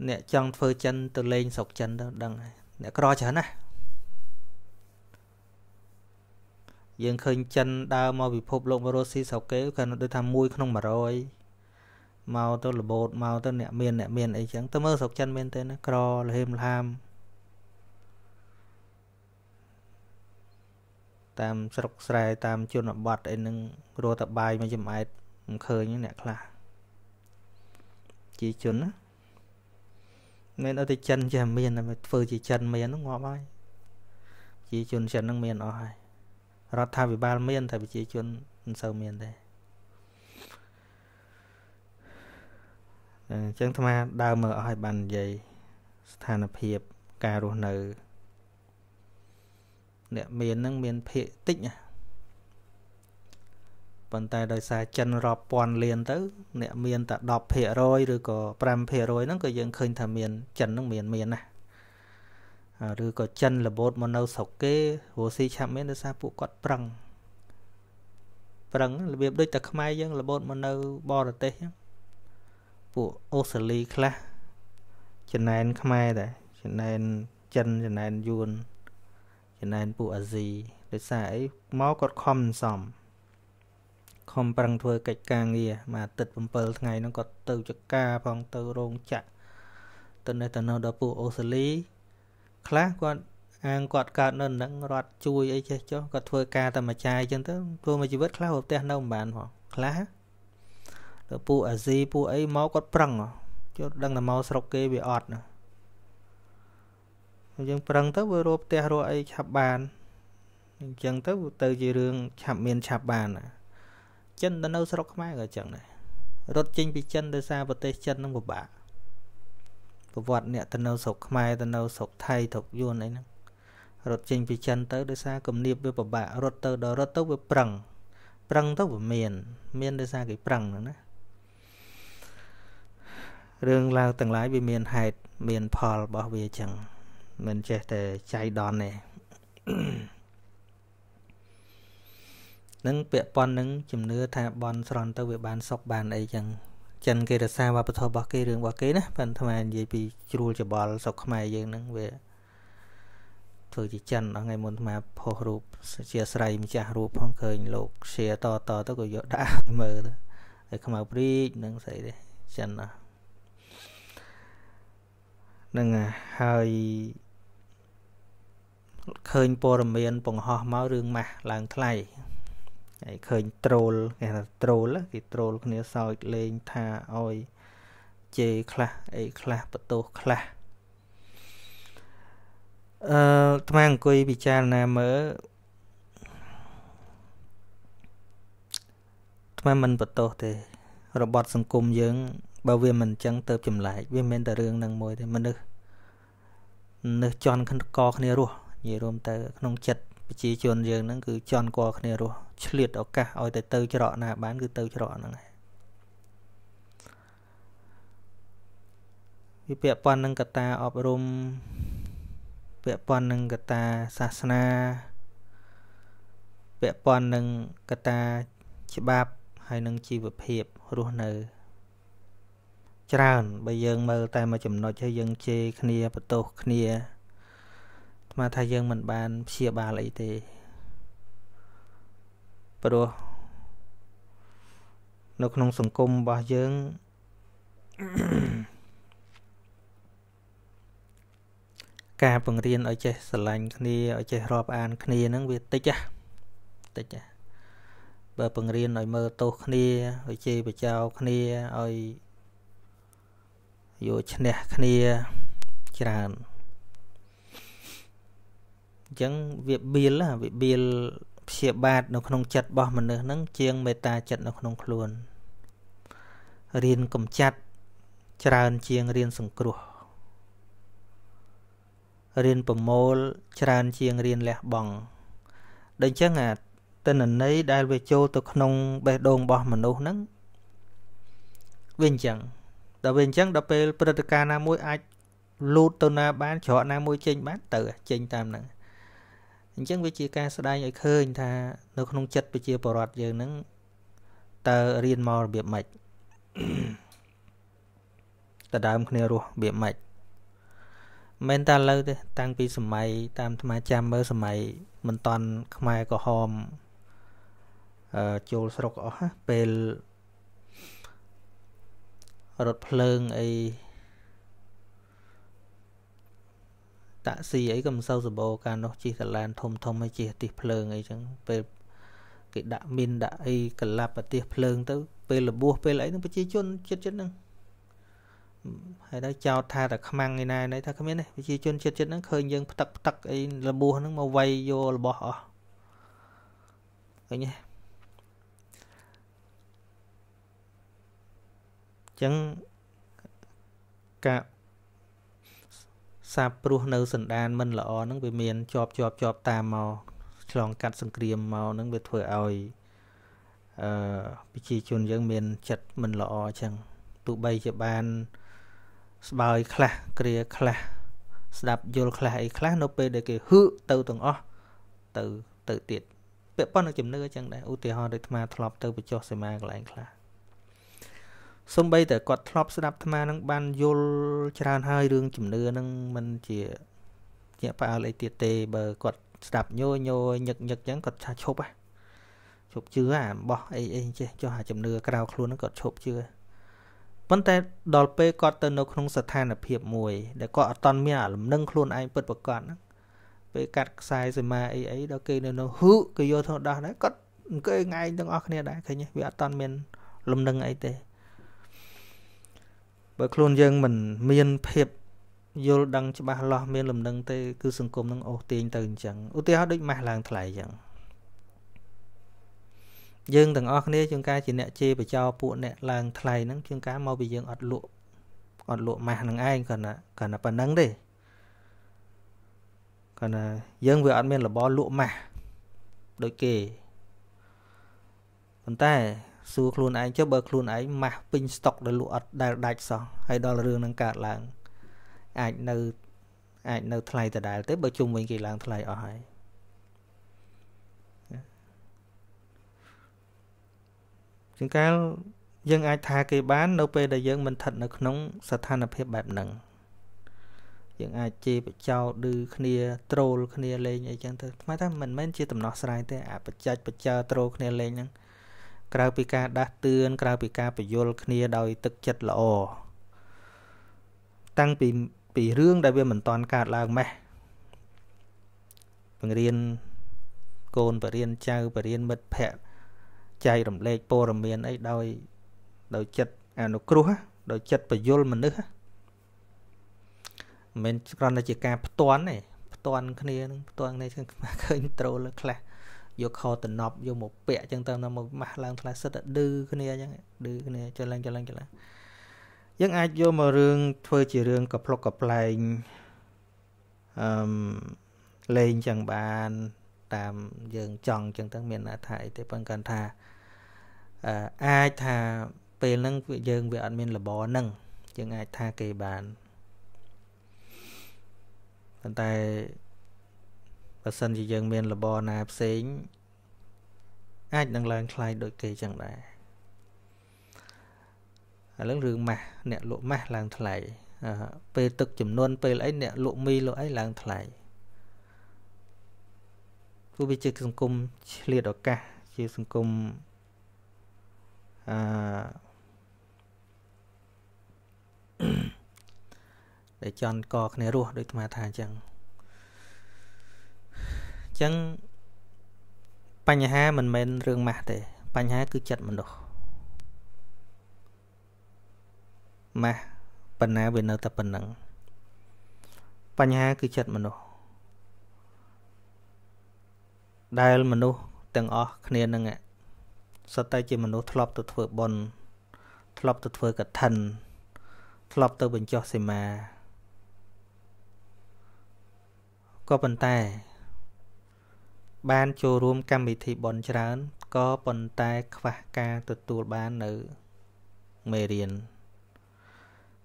អ្នកចង់ធ្វើចិនទៅលេងស្រុកចិនទៅដឹងហើយអ្នកក្រច្រើនណាស់យើងឃើញចិនដើរមកពិភពលោករុស្ស៊ីស្រុកគេគាត់ដូចថាមួយក្នុង100មកទៅរបូតមកទៅអ្នកមានអ្នកមានអីចឹងទៅមើលស្រុកចិនមែនទេណាក្រលហេមលហាមតាមស្រុកស្រែ តាមជនបទអីហ្នឹងរត់តបាយមកចំអែតមិនឃើញអ្នកខ្លះជាជនណាមែនអត់ទៅចិនចេះមានតែធ្វើជាចិនមានហ្នឹងងាប់ហើយជាជនចិនហ្នឹងមានអស់ហើយរដ្ឋាភិបាលមានតែប្រជាជនមិនសូវមានទេអញ្ចឹងអាត្មាដើរមើលអស់ហើយបាននិយាយស្ថានភាព ការរស់នៅអ្នកមាននឹងមានភាគតិចណាប៉ុន្តែដោយសារចិនរាប់ពាន់លានទៅ អ្នកមានតែ10%ឬក៏5%ហ្នឹងក៏យើងឃើញថាមានចិនហ្នឹង មានមានណាឬក៏ចិនរបូតមកនៅស្រុកគេរស់ស៊ីឆាប់មានដោយសារពួកគាត់ប្រឹងប្រឹងរបៀបដូចតែខ្មែរយើងរបូតមកនៅបរទេសហ្នឹងពួកអូស្ត្រាលីខ្លះចំណែនខ្មែរដែរចំណែនចិនចំណែនយួនចំណែនពួកអាស៊ីដោយសារអីមកគាត់ខំសំខំប្រឹងធ្វើកិច្ចការងារមួយអាទិត្យ7ថ្ងៃហ្នឹងគាត់ទៅចកាផងទៅរោងចក្រទៅនេះទៅនោះដល់ពួកអូស្ត្រាលីខ្លះគាត់អាងគាត់កើតនៅនឹងរត់ជួយអីចេះចុះគាត់ធ្វើការតែមួយចាយចឹងទៅធ្វើមួយជីវិតខ្លះផ្ទះនៅមិនបានផងខ្លះទៅពួកអាស៊ីពួកអីមកគាត់ប្រឹងចុះដឹងតែមកស្រុកគេវាអត់ណាយើងប្រឹងទៅវារកផ្ទះរកអីឆាប់បានអញ្ចឹងទៅទៅ ជារឿងឆាប់មាន ឆាប់បានចិនទៅនៅស្រុកខ្មែរក៏អញ្ចឹងដែររត់ចេញពីចិនដោយសារប្រទេសចិននឹងពិបាកប្រវត្តិអ្នកទៅនៅស្រុកខ្មែរទៅនៅស្រុកថៃស្រុកយួនអីហ្នឹងរត់ចេញពីចិនទៅដោយសារគំនាបវាពិបាករត់ទៅដល់រត់ទៅវាប្រឹងប្រឹងទៅវាមាន មានដោយសារគេប្រឹងហ្នឹងណារឿងឡើងទាំងឡាយវាមានហេតុមានផលរបស់វាអញ្ចឹងមិនចេះតែចៃដន្យទេនឹងពាក់ប៉ុននឹងជំនឿថាបនស្រន់ទៅវាបានសុខបានអីចឹងចិនគេរសាវប្បធម៌របស់គេរឿងរបស់គេណាប៉ុន្តែនិយាយពីជ្រួលច្បល់ សុខខ្មែរយើងហ្នឹងវាធ្វើជាចិនដល់ថ្ងៃមុនអាផុសរូបជាស្រីម្ចាស់រូបផងឃើញលោក share តតទៅក៏យកដាក់មើលទៅហើយខ្មៅព្រីកនឹងស្អីទេចិនអស់នឹងហើយឃើញព័ត៌មានបង្ហោះមករឿងម៉ាស់ឡើងថ្លៃហើយឃើញត្រូលគេថាត្រូលគេត្រូលគ្នាសើចលេងថាអោយជេរខ្លះអីខ្លះបន្ទោសខ្លះអឺថ្មអង្គុយពិចារណាមើលថ្មមិនបន្ទោសទេរបបសង្គមយើង បើវាមិនអញ្ចឹងទៅចម្លែកវាមិនតែរឿងនឹងមួយទេមនុស្សមនុស្សជន់កគ្នារស់និយាយរួមទៅក្នុងចិត្តប្រជាជនយើងហ្នឹងគឺជន់គាល់គ្នារស់ឆ្លៀតឱកាសឲ្យតែទៅច្រកណាបានគឺទៅច្រកហ្នឹងឯងវាពាក់ព័ន្ធនឹងកតាអប់រំពាក់ព័ន្ធនឹងកតាសាសនាពាក់ព័ន្ធនឹងកតាច្បាប់ហើយនឹងជីវភាពរស់នៅ ច្រើនបើយើងមើលតែមួយចំណុចហើយយើងជេរគ្នាបន្ទោសគ្នាអាត្មាថាយើងមិនបានព្យាបាលអីទេព្រោះនៅក្នុងសង្គមរបស់យើងការបង្រៀនឲ្យចេះស្រឡាញ់គ្នាឲ្យចេះរាប់អាន គ្នាហ្នឹងវាតិចណាតិចណាបើបង្រៀនឲ្យមើលទោសគ្នាឲ្យជេរបចោលគ្នាឲ្យយកឈ្នះគ្នាច្រើនអញ្ចឹងវាបៀលវាបៀលព្យាបាទនៅក្នុងចិត្តរបស់មនុស្សហ្នឹងជាងមេត្តាចិត្តនៅក្នុងខ្លួនរៀនកំចាត់ច្រើនជាងរៀនសង្គ្រោះរៀនប្រមូល ច្រើនជាងរៀនលះបង់ដូចអញ្ចឹងអាតនន័យដែលវាចូលទៅក្នុងបេះដូងរបស់មនុស្សហ្នឹងវាអញ្ចឹងដល់វាអញ្ចឹងដល់ពេលព្រឹត្តិការណ៍ណាមួយអាច លូតទៅណាបានច្រកណាមួយចេញបានទៅចេញ តាមហ្នឹងអញ្ចឹងវាជាការស្ដែងឲ្យឃើញថា នៅក្នុងចិត្តប្រជាពលរដ្ឋយើងហ្នឹងតើរៀនមករបៀបម៉េចតដើមគ្នារស់របៀបម៉េចមិនតាលើទេតាំងពីសម័យតាមអាត្មាចាំមើលសម័យមិនតាន់ខ្មែរក្រហមអឺចូលស្រុកអស់ពេលរថភ្លើងអីតាក់ស៊ីអីក៏មិនសូវសម្បូរកាលនោះជិះកឡាន ធំធំហើយជិះទិះភ្លើងអីចឹងពេលគេដាក់មីនដាក់អីកលាប់ប្រទេសភ្លើង ទៅពេលរបួសពេលអីនឹងប្រជាជនចិត្តចិត្តហ្នឹងហើយដល់ចោតថាតែខ្មាំងឯណាណៃថាគ្មានទេប្រជាជនចិត្តចិត្តហ្នឹងឃើញយើងផ្ទឹកផ្ទឹកអីរបួសហ្នឹងមកវាយយករបស់អស់ឃើញទេចឹងការសាបព្រោះនៅសណ្ដានមិន ល្អហ្នឹងវាមានជាប់ជាប់ជាប់តាមមកឆ្លងកាត់សង្គ្រាមមកហ្នឹងវាធ្វើឲ្យអឺប្រជាជនយើងមាន ចិត្តមិនល្អអញ្ចឹងទោះបីជាបានស្បើយខ្លះគ្រាខ្លះស្ដាប់យល់ខ្លះអីខ្លះនៅពេលដែលគេហឺទៅទាំងអស់ទៅទៅទៀតពាក់ព័ន្ធនឹងជំនឿអញ្ចឹងដែរឧទាហរណ៍ដូចអាត្មាធ្លាប់ទៅបញ្ចុះសេមាកន្លែងខ្លះសំបីតែគាត់ធ្លាប់ស្ដាប់អាត្មានឹងបានយល់ច្រើនហើយរឿងជំនឿនឹងมันជាជាផ្អើលអីទៀតទេបើគាត់ស្ដាប់ញយញយញឹកញឹកអញ្ចឹងគាត់ឆាឈប់ហ่ะឈប់ជឿអាបោះអីអីចេះចុះអាជំនឿក្រៅខ្លួនហ្នឹងគាត់ឈប់ជឿប៉ុន្តែដល់ពេលគាត់ទៅនៅក្នុងស្ថានភាពមួយដែលគាត់អត់តន់មានអាលំនឹងខ្លួនឯងពិតប្រាកដហ្នឹងពេលកាត់ខ្សែសីមាអីអីដល់គេនៅនោះហឺគេយកធំដោះដែរគាត់អង្គឯងទាំងអស់គ្នាដែរឃើញវាអត់តន់មាន លំនឹងអីទេបើខ្លួនយើងមិនមានភាពយល់ដឹងច្បាស់លាស់មានលំនឹងទេគឺសង្គមនឹងអូសទាញទៅអញ្ចឹងឧទាហរណ៍ដូចម៉ាស់ឡើងថ្លៃអញ្ចឹងយើងទាំងអស់គ្នាជួនកាលជាអ្នកជេរបចោពួកអ្នកឡើងថ្លៃហ្នឹងជួនកាលមកពីយើងអត់លក់អត់លក់ម៉ាស់នឹងឯងគ្រាន់តែគ្រាន់តែប៉ុណ្្នឹងទេគ្រាន់តែយើងវាអត់មានរបរលក់ម៉ាស់ដូចគេប៉ុន្តែសួរខ្លួនឯងចុះបើខ្លួនឯងម៉ាស់ពេញស្តុកដែលលក់អត់ដែលដាច់សោះហើយដល់រឿងនឹងកើតឡើងអាចនៅអាចនៅថ្លៃដដែលទេបើជុំវិញគេឡើងថ្លៃអស់ហើយជាងកាលយើងអាចថាគេបាន នៅ ពេលដែលយើងមិនស្ថិតនៅក្នុងស្ថានភាពបែបហ្នឹងយើងអាចជេរបចោឌឺគ្នាត្រូលគ្នាលេងអីចឹងទៅថ្មថាមិនមែនជាដំណោះស្រាយទេអាបច្ចេកបច្ចាត្រូលគ្នាលេងហ្នឹងក្រៅពីការដាស់តឿនក្រៅពីការពយល់គ្នាដោយទឹកចិត្តល្អតាំងពីពីរឿងដែលវាមិនតាន់កើតឡើងម៉េះបង្រៀនកូនបរៀនចៅបរៀនមិត្តភ័ក្តិចែករំលែកព័ត៌មានអីដោយដោយចិត្តអនុគ្រោះដោយចិត្តពយល់មនុស្សមិនមែនគ្រាន់តែជាការផ្ទាន់ទេផ្ទាន់គ្នានឹងផ្ទាន់គ្នាឃើញត្រូលខ្លះយកខតំណប់យកមកពាក់អញ្ចឹងទៅនៅមកម៉ាស់ឡើងខ្លះសិតតែឌឺគ្នាអញ្ចឹងឌឺគ្នា ចលឹងចលឹងចលឹងយើងអាចយកមករឿងធ្វើជារឿងកផ្លុកកផ្លែងអឺលេងអញ្ចឹងបានតាមយើងចង់អញ្ចឹងទៅមានអត្ថន័យទេប៉ុន្តែគាត់ថាអាចថាពេលហ្នឹងយើង វាអត់មានលបហ្នឹងយើងអាចថាគេបានប៉ុន្តែបើសិនជាយើងមានលបណាផ្សេង អាចនឹងឡើងថ្លៃដូចគេចឹងដែរឥឡូវរឿងម៉ាស់អ្នក លក់ម៉ាស់ឡើង ថ្លៃពេលទឹកចំនួនពេលអីអ្នកលក់មីលក់អីឡើងថ្លៃព្រោះវាជាសង្គមឆ្លៀតឱកាសជាសង្គមអឺដែលចន់កគ្នារស់ដូចអាត្មាថាអញ្ចឹងចឹងបញ្ហាមិនមែនរឿងម៉ាស់ទេ បញ្ហាគឺចិត្តមនុស្សម៉ាស់បណ្ណាវានៅតែប៉ុណ្ណឹងបញ្ហាគឺចិត្តមនុស្សដែលមនុស្សទាំងអស់គ្នានឹងសុទ្ធតែជាមនុស្សធ្លាប់ទៅធ្វើបុណ្យធ្លាប់ទៅធ្វើកឋិនធ្លាប់ទៅបញ្ចុះសីមាក៏ប៉ុន្តែបានចូលរួមកម្មវិធីបនច្រើនក៏ប៉ុន្តែ ខ្វះការទទួលបាននៅមេរៀន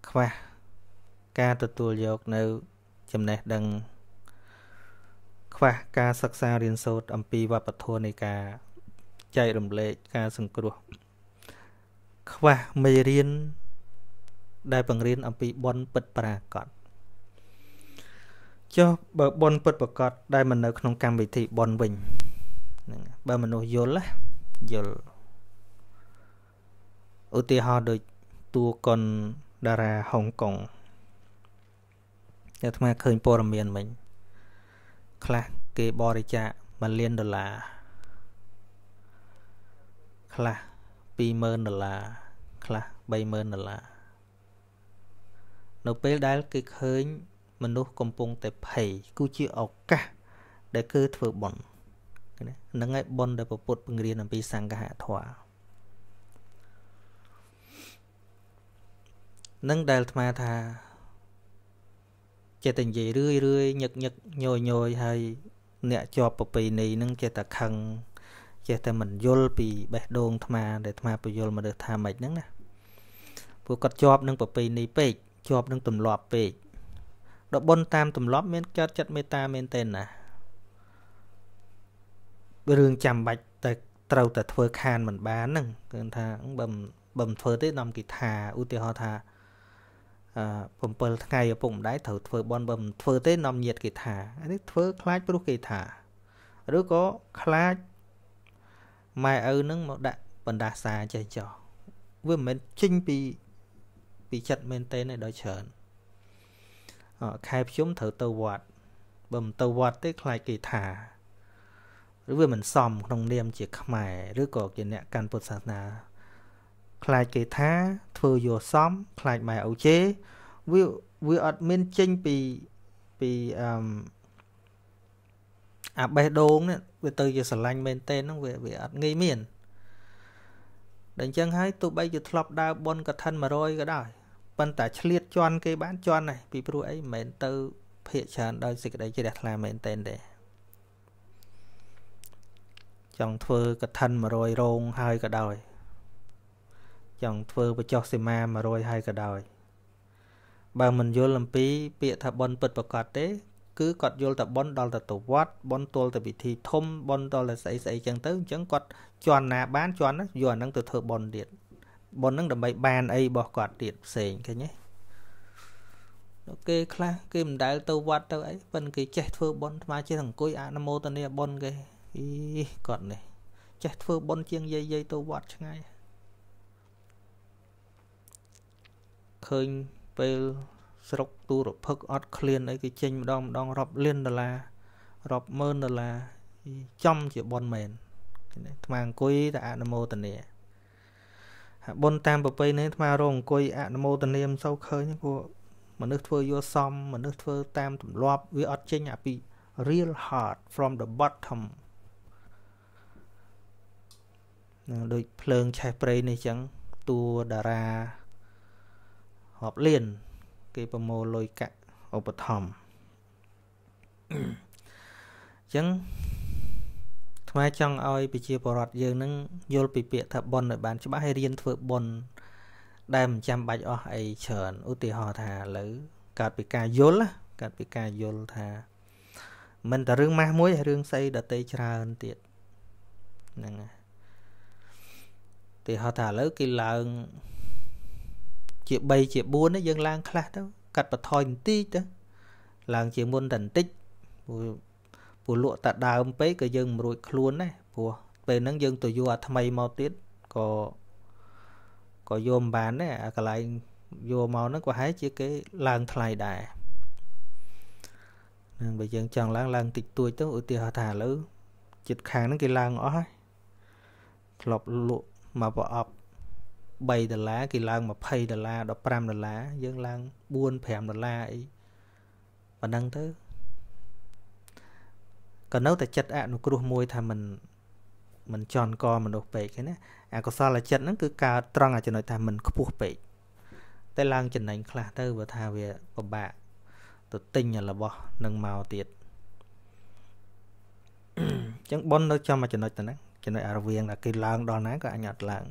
ខ្វះការទទួលយកនៅ ចំណេះដឹង ខ្វះការសិក្សារៀនសូត្រអំពីវប្បធម៌នៃការចែករំលែកការសង្គ្រោះខ្វះមេរៀន ដែល បង្រៀនអំពីបនពិតប្រាកដចុះបើប៉ុនពិតប្រកបដែលមិននៅ ក្នុងកម្មវិធីប៉ុនវិញហ្នឹងបើមនុស្សយល់ណាយល់ឧទាហរណ៍ដូចតួកុនតារាហុងកុងតែអាត្មាឃើញព័ត៌មានមិញ ខ្លះគេបរិច្ចាគ1លានដុល្លារខ្លះ20000ដុល្លារខ្លះ30000ដុល្លារនៅពេលដែលគេឃើញមនុស្សកំពុងតែភ័យគឺជាឱកាសដែលគឺធ្វើបន់ហ្នឹងហើយបន់ដែលពុទ្ធពង្រៀនអំពីសង្ឃហធម៌នឹងដែលអាត្មាថាចេះតែនិយាយរឿយរឿយញឹកញឹកញយញយហើយ អ្នកជាប់ប្រពៃណីនឹងចេះតែខឹងចេះតែមិនយល់ពីបេះដូងអាត្មាដែលអាត្មាពយល់មនុស្សថាម៉េចហ្នឹងណាពួកគាត់ជាប់នឹងប្រពៃណីពេកជាប់នឹងទម្លាប់ពេកដល់បុណ្យតាមទម្លាប់មានចត់ចិត្តមេត្តាមែនទេណារឿងចាំបាច់តែត្រូវតែធ្វើខានមិនបានហ្នឹងគឺថាបើបើមិនធ្វើទេនាំគិថាឧទាហរណ៍ថាអឺ7ថ្ងៃឪពុកម្ដាយត្រូវធ្វើ បន់បើមិនធ្វើទេនាំញាតគេថានេះធ្វើខ្លាចព្រោះគេថាឬក៏ខ្លាចម៉ែឪនឹងមកដាក់បណ្ដាសាចេះចោះវាមិនមែនចេញពីពីចិត្តមែនទេដល់ច្រើនខែភ្ជុំត្រូវទៅវត្តបើមិនទៅវត្តទេខ្លាចគេថាឬវាមិនសមក្នុងនាម ជាខ្មែរឬក៏ជាអ្នកកាន់ពុទ្ធសាសនា ខ្លាចគេថា ធ្វើយោសំខ្លាចម៉ែអូជេវាវាអត់មានចេញពីពីអឺអាបេះដូងនេះវាទៅជាស្រឡាញ់មែនទេហ្នឹងវាវាអត់ងាយមានដល់អញ្ចឹងហើយទោះបីជាធ្លាប់ដើរបនកឋិន100ក៏ដោយប៉ុន្តែឆ្លៀតជន់គេ បានជន់ដែរពីព្រោះអីមិនមែនទៅ ភាកច្រើនដោយសេចក្តីជ្រះថ្លាមែនតែនទេចង់ធ្វើកឋិន100រោងហើយក៏ដោយចង់ធ្វើបច្ចុះសីមា100ហើយក៏ដោយ បើមិនយល់អំពីពាក្យថាប៉ុនពិតប្រកបទេគឺគាត់យល់តែប៉ុនដល់តែទៅវត្តប៉ុនទល់តែពិធីធំប៉ុនដល់តែស្អីស្អីចឹងទៅអញ្ចឹងគាត់ជន់ណាបានជន់យកអានឹងទៅធ្វើប៉ុនទៀតបុណ្យនឹងដើម្បីបានអីរបស់គាត់ទៀតផ្សេងឃើញទេគេខ្លះគេមិនដែល ទៅវត្តទៅអីប៉ិនគេចេះធ្វើបុណ្យថ្មចេះអង្គុយអនុមោទនាបុណ្យគេអីគាត់នេះ ចេះធ្វើបុណ្យជាងយាយយាយទៅវត្តឆ្ងាយឃើញពេលស្រុកទូរភឹកអត់ឃ្លានអីគេចេញម្ដងម្ដងរាប់លានដុល្លាររាប់ម៉ឺនដុល្លារចំជាប៉ុនមែនថ្មអង្គុយតែអនុមោទនាបុណ្យតាមប្រពៃណីអាត្មារងអង្គុយអនុមោទនាមិនសូវឃើញពួកមនុស្សធ្វើយល់សមមនុស្សធ្វើ តាមទម្លាប់វាអត់ចេញអាពី real heart from the bottom នឹងដូចភ្លើងឆេះព្រៃនេះចឹងតួតារារាប់លានគេប្រមូលលុយកាក់ឧបត្ថម្ភអញ្ចឹងខ្មែរចង់ឲ្យប្រជាពលរដ្ឋយើងនឹងយល់ពីពាក្យថាប៉ុនឲ្យបានច្បាស់ហើយរៀនធ្វើប៉ុន ដែលមិនចាំបាច់អស់អីច្រើនឧទាហរណ៍ថាឥឡូវកើតពីការយល់កើតពីការយល់ថាមិនតែរឿងម៉ាស់មួយរឿងស្អីដតេច្រើនទៀតហ្នឹងទីហោថាឥឡូវគេឡើងជា3ជា4យើងឡើង ខ្លះទៅកាត់បន្ថយបន្តិចទៅឡើងជាមុនតែបន្តិចព្រោះព្រោះលក់តែដើមពេកក៏យើងមិនរួចខ្លួនដែរព្រោះពេលហ្នឹងយើងទៅយកអាថ្មីមកទៀតក៏ក៏យកមិនបានដែរអាកន្លែងយកមកហ្នឹងក៏ហែជាគេឡើងថ្លៃដែរនឹងបើយើងចង់ឡើងឡើងតិចតួចទៅឧទាហរណ៍ថាឥឡូវចិត្តខាងហ្នឹងគេឡើងអស់ហើយធ្លាប់លក់មកប្រអប់3ដុល្លារគេឡើង20ដុល្លារ15ដុល្លារយើងឡើង4 5ដុល្លារអីប៉ណ្ណឹងទៅក៏នៅតែចិត្តអនុគ្រោះមួយថាមិនមិនចន់កមនុស្សពេកហ្នឹងណាអកុសលចិត្តហ្នឹងគឺកើតត្រង់អាចំណុចថាមិនខ្ពស់ពេកតែឡើងចំណេញខ្លះទៅបើថាវាពិបាកទៅទិញរបស់នឹងមកទៀតអញ្ចឹងប៉ុននៅចាំអាចំណុចទៅហ្នឹងចំណុចអារវៀងដែលគេឡើង ដល់ណាក៏អញអត់ឡើង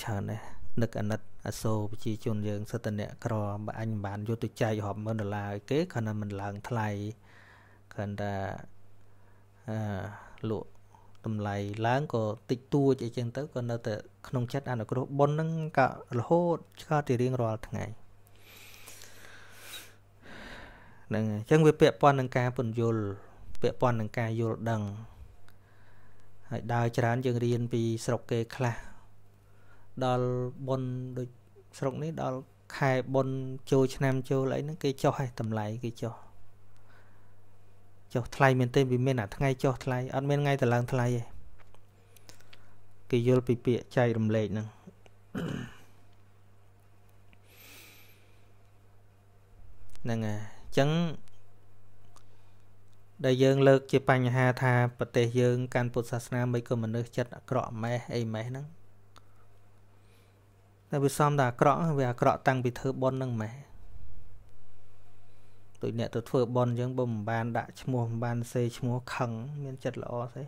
ច្រើនណាស់នឹកអាណិតអសូរប្រជាជនយើងសិទ្ធិអ្នកក្របើអញមិនបានយកទៅចែករាប់ម៉ឺនដុល្លារឲ្យគេខណៈមិនឡើងថ្លៃគ្រាន់តែអឺលក់តម្លៃឡើងក៏តិចតួចអីចឹងទៅក៏នៅតែក្នុងចិត្តអនុគ្រោះបុណ្យហ្នឹងក៏រហូតឆ្កត់ទីរៀងរាល់ថ្ងៃហ្នឹងអញ្ចឹងវាពាក់ព័ន្ធនឹងការពន្យល់ពាក់ព័ន្ធនឹងការយល់ដឹងហើយដើរច្រើនយើងរៀនពីស្រុកគេខ្លះដល់បុណ្យដូចស្រុកនេះដល់ខែបុណ្យចូលឆ្នាំចូលអីហ្នឹងគេចុះហើយតម្លៃគេចុះចុះថ្លៃមែនទេវាមានអាថ្ងៃចុះថ្លៃអត់មានថ្ងៃទៅឡើងថ្លៃទេគេយល់ពីពាក្យចែករំលែកហ្នឹងហ្នឹងហើយអញ្ចឹងដែលយើងលើក ជាបញ្ហា ថាប្រទេសយើងកាន់ពុទ្ធសាសនាមិនក៏មនុស្សចិត្តអាក្រក់ម៉េះអីម៉េះហ្នឹងតែវាសំតែអាក្រក់វាអាក្រក់តាំងពីធ្វើប៉ុនហ្នឹងម៉េះដូចអ្នកទៅធ្វើប៉ុនអញ្ចឹងបើមិនបានដាក់ឈ្មោះមិនបានសេឈ្មោះខឹងមាន ចិត្តល្អទេ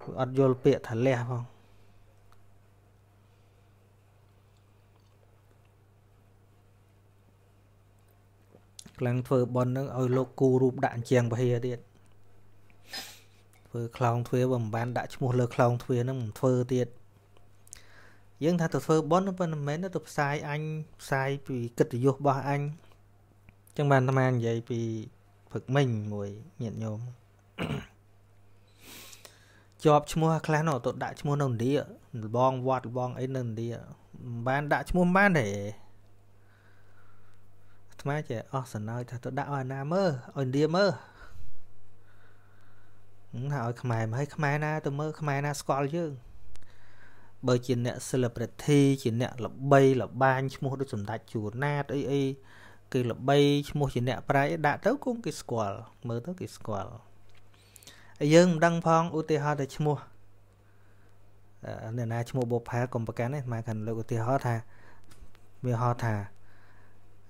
គឺអត់យល់ពាក្យថាលះផងខ្លាំងធ្វើប៉ុនហ្នឹងឲ្យលោកគូរូប ដាក់អញ្ចឹងពហិយទៀតធ្វើខ្លោងទ្វាបើមិនបានដាក់ឈ្មោះលើខ្លោងទ្វាហ្នឹងមិនធ្វើទៀតយើងថាទៅធ្វើប៉ុនប៉ុន្តែមិនមែនទៅផ្សាយអញផ្សាយ ពីកិត្តិយសរបស់អញចឹងបានអាត្មានិយាយពីព្រឹកមិញមួយញាតិញោមជាប់ឈ្មោះខ្លះនោះទៅដាក់ឈ្មោះនៅឥណ្ឌាលបងវត្តលបងអីនៅឥណ្ឌាមិនបានដាក់ឈ្មោះមិនបានទេអាត្មាចេះអស់សំណើចថាទៅដាក់ឲ្យណាមើលឲ្យឥណ្ឌាមើលណាឲ្យខ្មែរមកឲ្យខ្មែរណាទៅមើលខ្មែរណាស្គាល់យើង បើជា អ្នក celebrity ជាអ្នកល្បីល្បាញឈ្មោះដូចសម្ដេចជួនណាតអីអីគេល្បីឈ្មោះជាអ្នកប្រាជ្ញដាក់ទៅគង់គេស្គាល់មើលទៅគេស្គាល់ហើយយើងមិនដឹងផងឧទាហរណ៍តែឈ្មោះអ្នកណាឈ្មោះបុផាកុំប្រកាន់ទេមកខាងលើឧទាហរណ៍ថាវាហោថា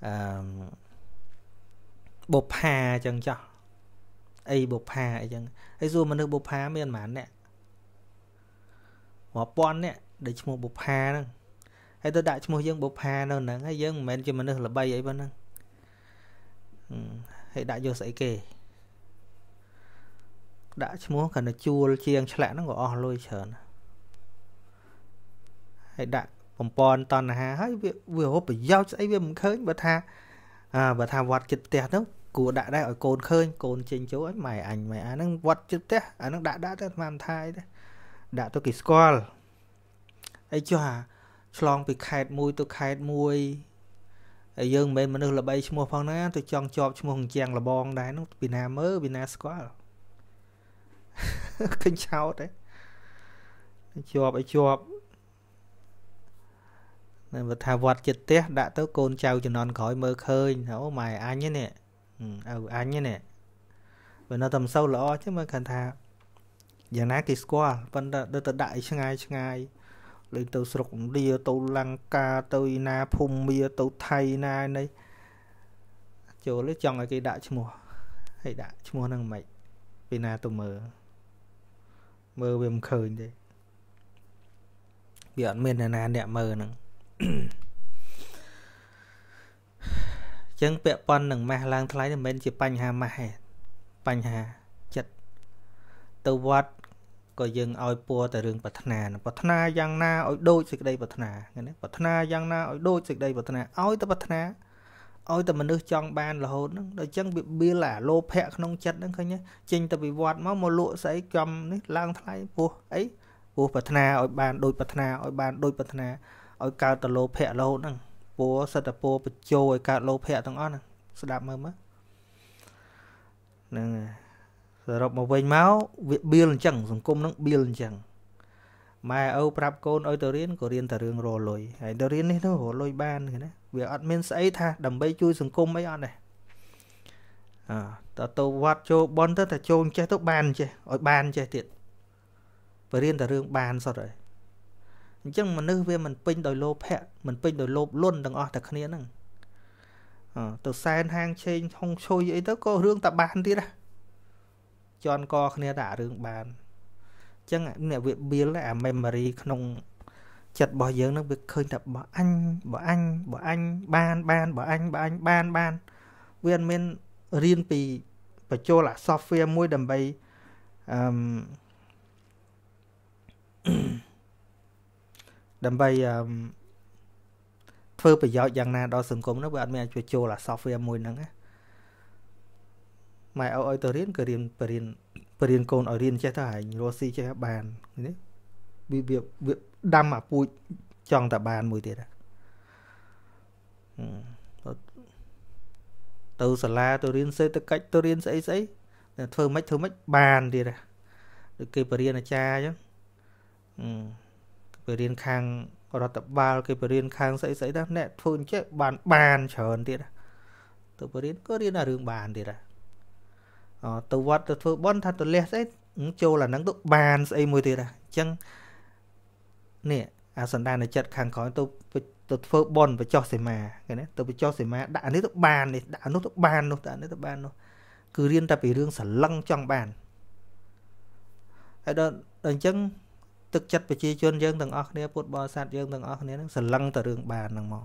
អឺបុផាអញ្ចឹងចោះអីបុផាអីចឹងហើយសួរមនុស្សបុផាមានប៉ុន្មានអ្នករាប់ពាន់អ្នកដែលឈ្មោះបុផាហ្នឹងហើយទៅដាក់ឈ្មោះយើងបុផានៅហ្នឹងហើយយើងមិនមែនជាមនុស្សល្បីអីប៉ុណ្ណឹងហើយដាក់យកស្អីគេដាក់ឈ្មោះកាន់តែជួលជាងឆ្លាក់ហ្នឹងក៏អស់លុយច្រើនហើយដាក់បំពន់តណ្ហាហើយវាវារົບប្រយោជន៍ស្អីវាមិនឃើញបើថាអើបើថាវត្តចិត្តផ្ទះទៅគួរដាក់ដែរឲ្យកូនឃើញកូនចេញចូលឲ្យម៉ែអញម៉ែអាហ្នឹងវត្តចិត្តផ្ទះអាហ្នឹងដាក់ដាក់ទៅអាមិនថាអីទេដាក់ទៅគេស្គាល់អីចុះអាឆ្លងពីខេតមួយទៅខេតមួយហើយយើងមិនមែនមនុស្សល្បីឈ្មោះផងណាទៅចង់ជាប់ឈ្មោះអញ្ចឹងលបងដែរនោះពីណាមើលពីណាស្គាល់ឃើញឆោតទេជាប់ឲ្យជាប់នៅវត្តថាវត្តចិត្តផ្ទះដាក់ទៅកូនចៅជំនាន់ក្រោយមើលឃើញអូម៉ែអញនេះអើអញនេះបើនៅតែមិនសូវល្អចឹងមើលគាត់ថាយ៉ាងណាគេស្គាល់ប៉ុន្តែទៅដាក់ឲ្យឆ្ងាយឆ្ងាយលេងទៅស្រុកឥណ្ឌាទៅលង្កាទៅណាភូមាទៅថៃណានេះចូលចង់ឲ្យគេដាក់ឈ្មោះហើយដាក់ឈ្មោះហ្នឹងមិនពីណាទៅមើលមើលវាមិនឃើញទេវាអត់មានណា អ្នកមើលហ្នឹងចឹងពាក់ប៉ុននឹងម៉ាស់ឡើងថ្លៃនេះមិនមែនជាបញ្ហាម៉ាស់ទេបញ្ហាចិត្តទៅវត្តក៏យើងឲ្យពួរតែរឿងប្រាថ្នាប្រាថ្នាយ៉ាងណាឲ្យដូចសេចក្តីប្រាថ្នាណាប្រាថ្នាយ៉ាងណាឲ្យដូចសេចក្តីប្រាថ្នាឲ្យតែប្រាថ្នាឲ្យតែមនុស្សចង់បានរហូតហ្នឹងដល់អញ្ចឹងវាបៀលអាលោភៈក្នុងចិត្តហ្នឹងឃើញទេចេញទៅវិវត្តមកមកលក់ស្អីចំនេះឡើងថ្លៃពោះអីពោះប្រាថ្នាឲ្យបានដូចប្រាថ្នាឲ្យបានដូចប្រាថ្នាឲ្យកើតទៅលោភៈរហូតហ្នឹងពោះសិតពោបញ្ចោឲ្យកើតលោភៈទាំងអស់ហ្នឹងស្ដាប់មើលមើលហ្នឹងហើយសរុបមកវិញមកវាបៀលអញ្ចឹងសង្គមនឹងបៀលអញ្ចឹងម៉ែឪប្រាប់កូនឲ្យទៅរៀនក៏រៀនតែរឿងរលុយហើយទៅរៀននេះទៅរលុយបានគេណាវាអត់មានស្អីថាដើម្បីជួយសង្គមអីអត់ទេអើតើទៅវត្តចូលបន់ទៅតែចូលចេះទៅបានចេះឲ្យបានចេះទៀតបើរៀនតែរឿងបានសុទ្ធហើយអញ្ចឹងមនុស្សវាមិនពេញដោយលោភៈមិនពេញដោយលោភលន់ទាំងអស់តែគ្នាហ្នឹងអើទៅសែនហាងឆេងហុងឈុយអីទៅក៏រឿងតែបានទៀតដែរជន់កគ្នាតែអារឿងបានអញ្ចឹងអ្នកវា build អា memory ក្នុង ចិត្តរបស់យើងនឹងវាឃើញតែបើអញបើអញបើអញបានបានបើអញបើអញបានបានវាមិនមែនរៀនពីបញ្ចូលអា software មួយ ដើម្បីអឺដើម្បីអឺធ្វើប្រយោជន៍យ៉ាងណាដល់សង្គមនោះវាអត់មានអាចចូលអា software មួយហ្នឹងណាម៉ែឲ្យឲ្យទៅរៀនក៏រៀនបរៀនបរៀនកូនឲ្យរៀនចេះទៅឯងរស់ស៊ីចេះបាននេះវាវាដាំអាពូជចង់តែបានមួយទៀតទៅសាលាទៅរៀនសេដ្ឋកិច្ចទៅរៀនស្អីស្អីធ្វើម៉េចធ្វើម៉េចបានទៀតដូចគេបរៀនអាចារ្យអញ្ចឹងបរៀនខាងរដ្ឋបាលគេបរៀនខាងស្អីស្អីដែរអ្នកធ្វើអញ្ចឹងបានបានច្រើនទៀតទៅបរៀនក៏រៀនអារឿងបានទៀតដែរទៅវត្តទៅធ្វើបន់ថាទៅលះស្អីចូលអាហ្នឹងទៅបានស្អីមួយទៀតដែរអញ្ចឹងនេះអាសន្តានចិត្តខាងក្រោយទៅទៅធ្វើបន់បច្ចោះសេមាគេណាទៅបច្ចោះសេមាដាក់អានេះទៅបាននេះដាក់អានោះទៅបាននោះដាក់អានេះទៅបាននោះគឺរៀនតែពីរឿងសលឹងចង់បានហើយដល់អញ្ចឹងទឹកចិត្តប្រជាជនយើងទាំងអស់គ្នាពុទ្ធបរិស័ទយើងទាំងអស់គ្នានឹងសលឹងតែរឿងបានហ្នឹងមក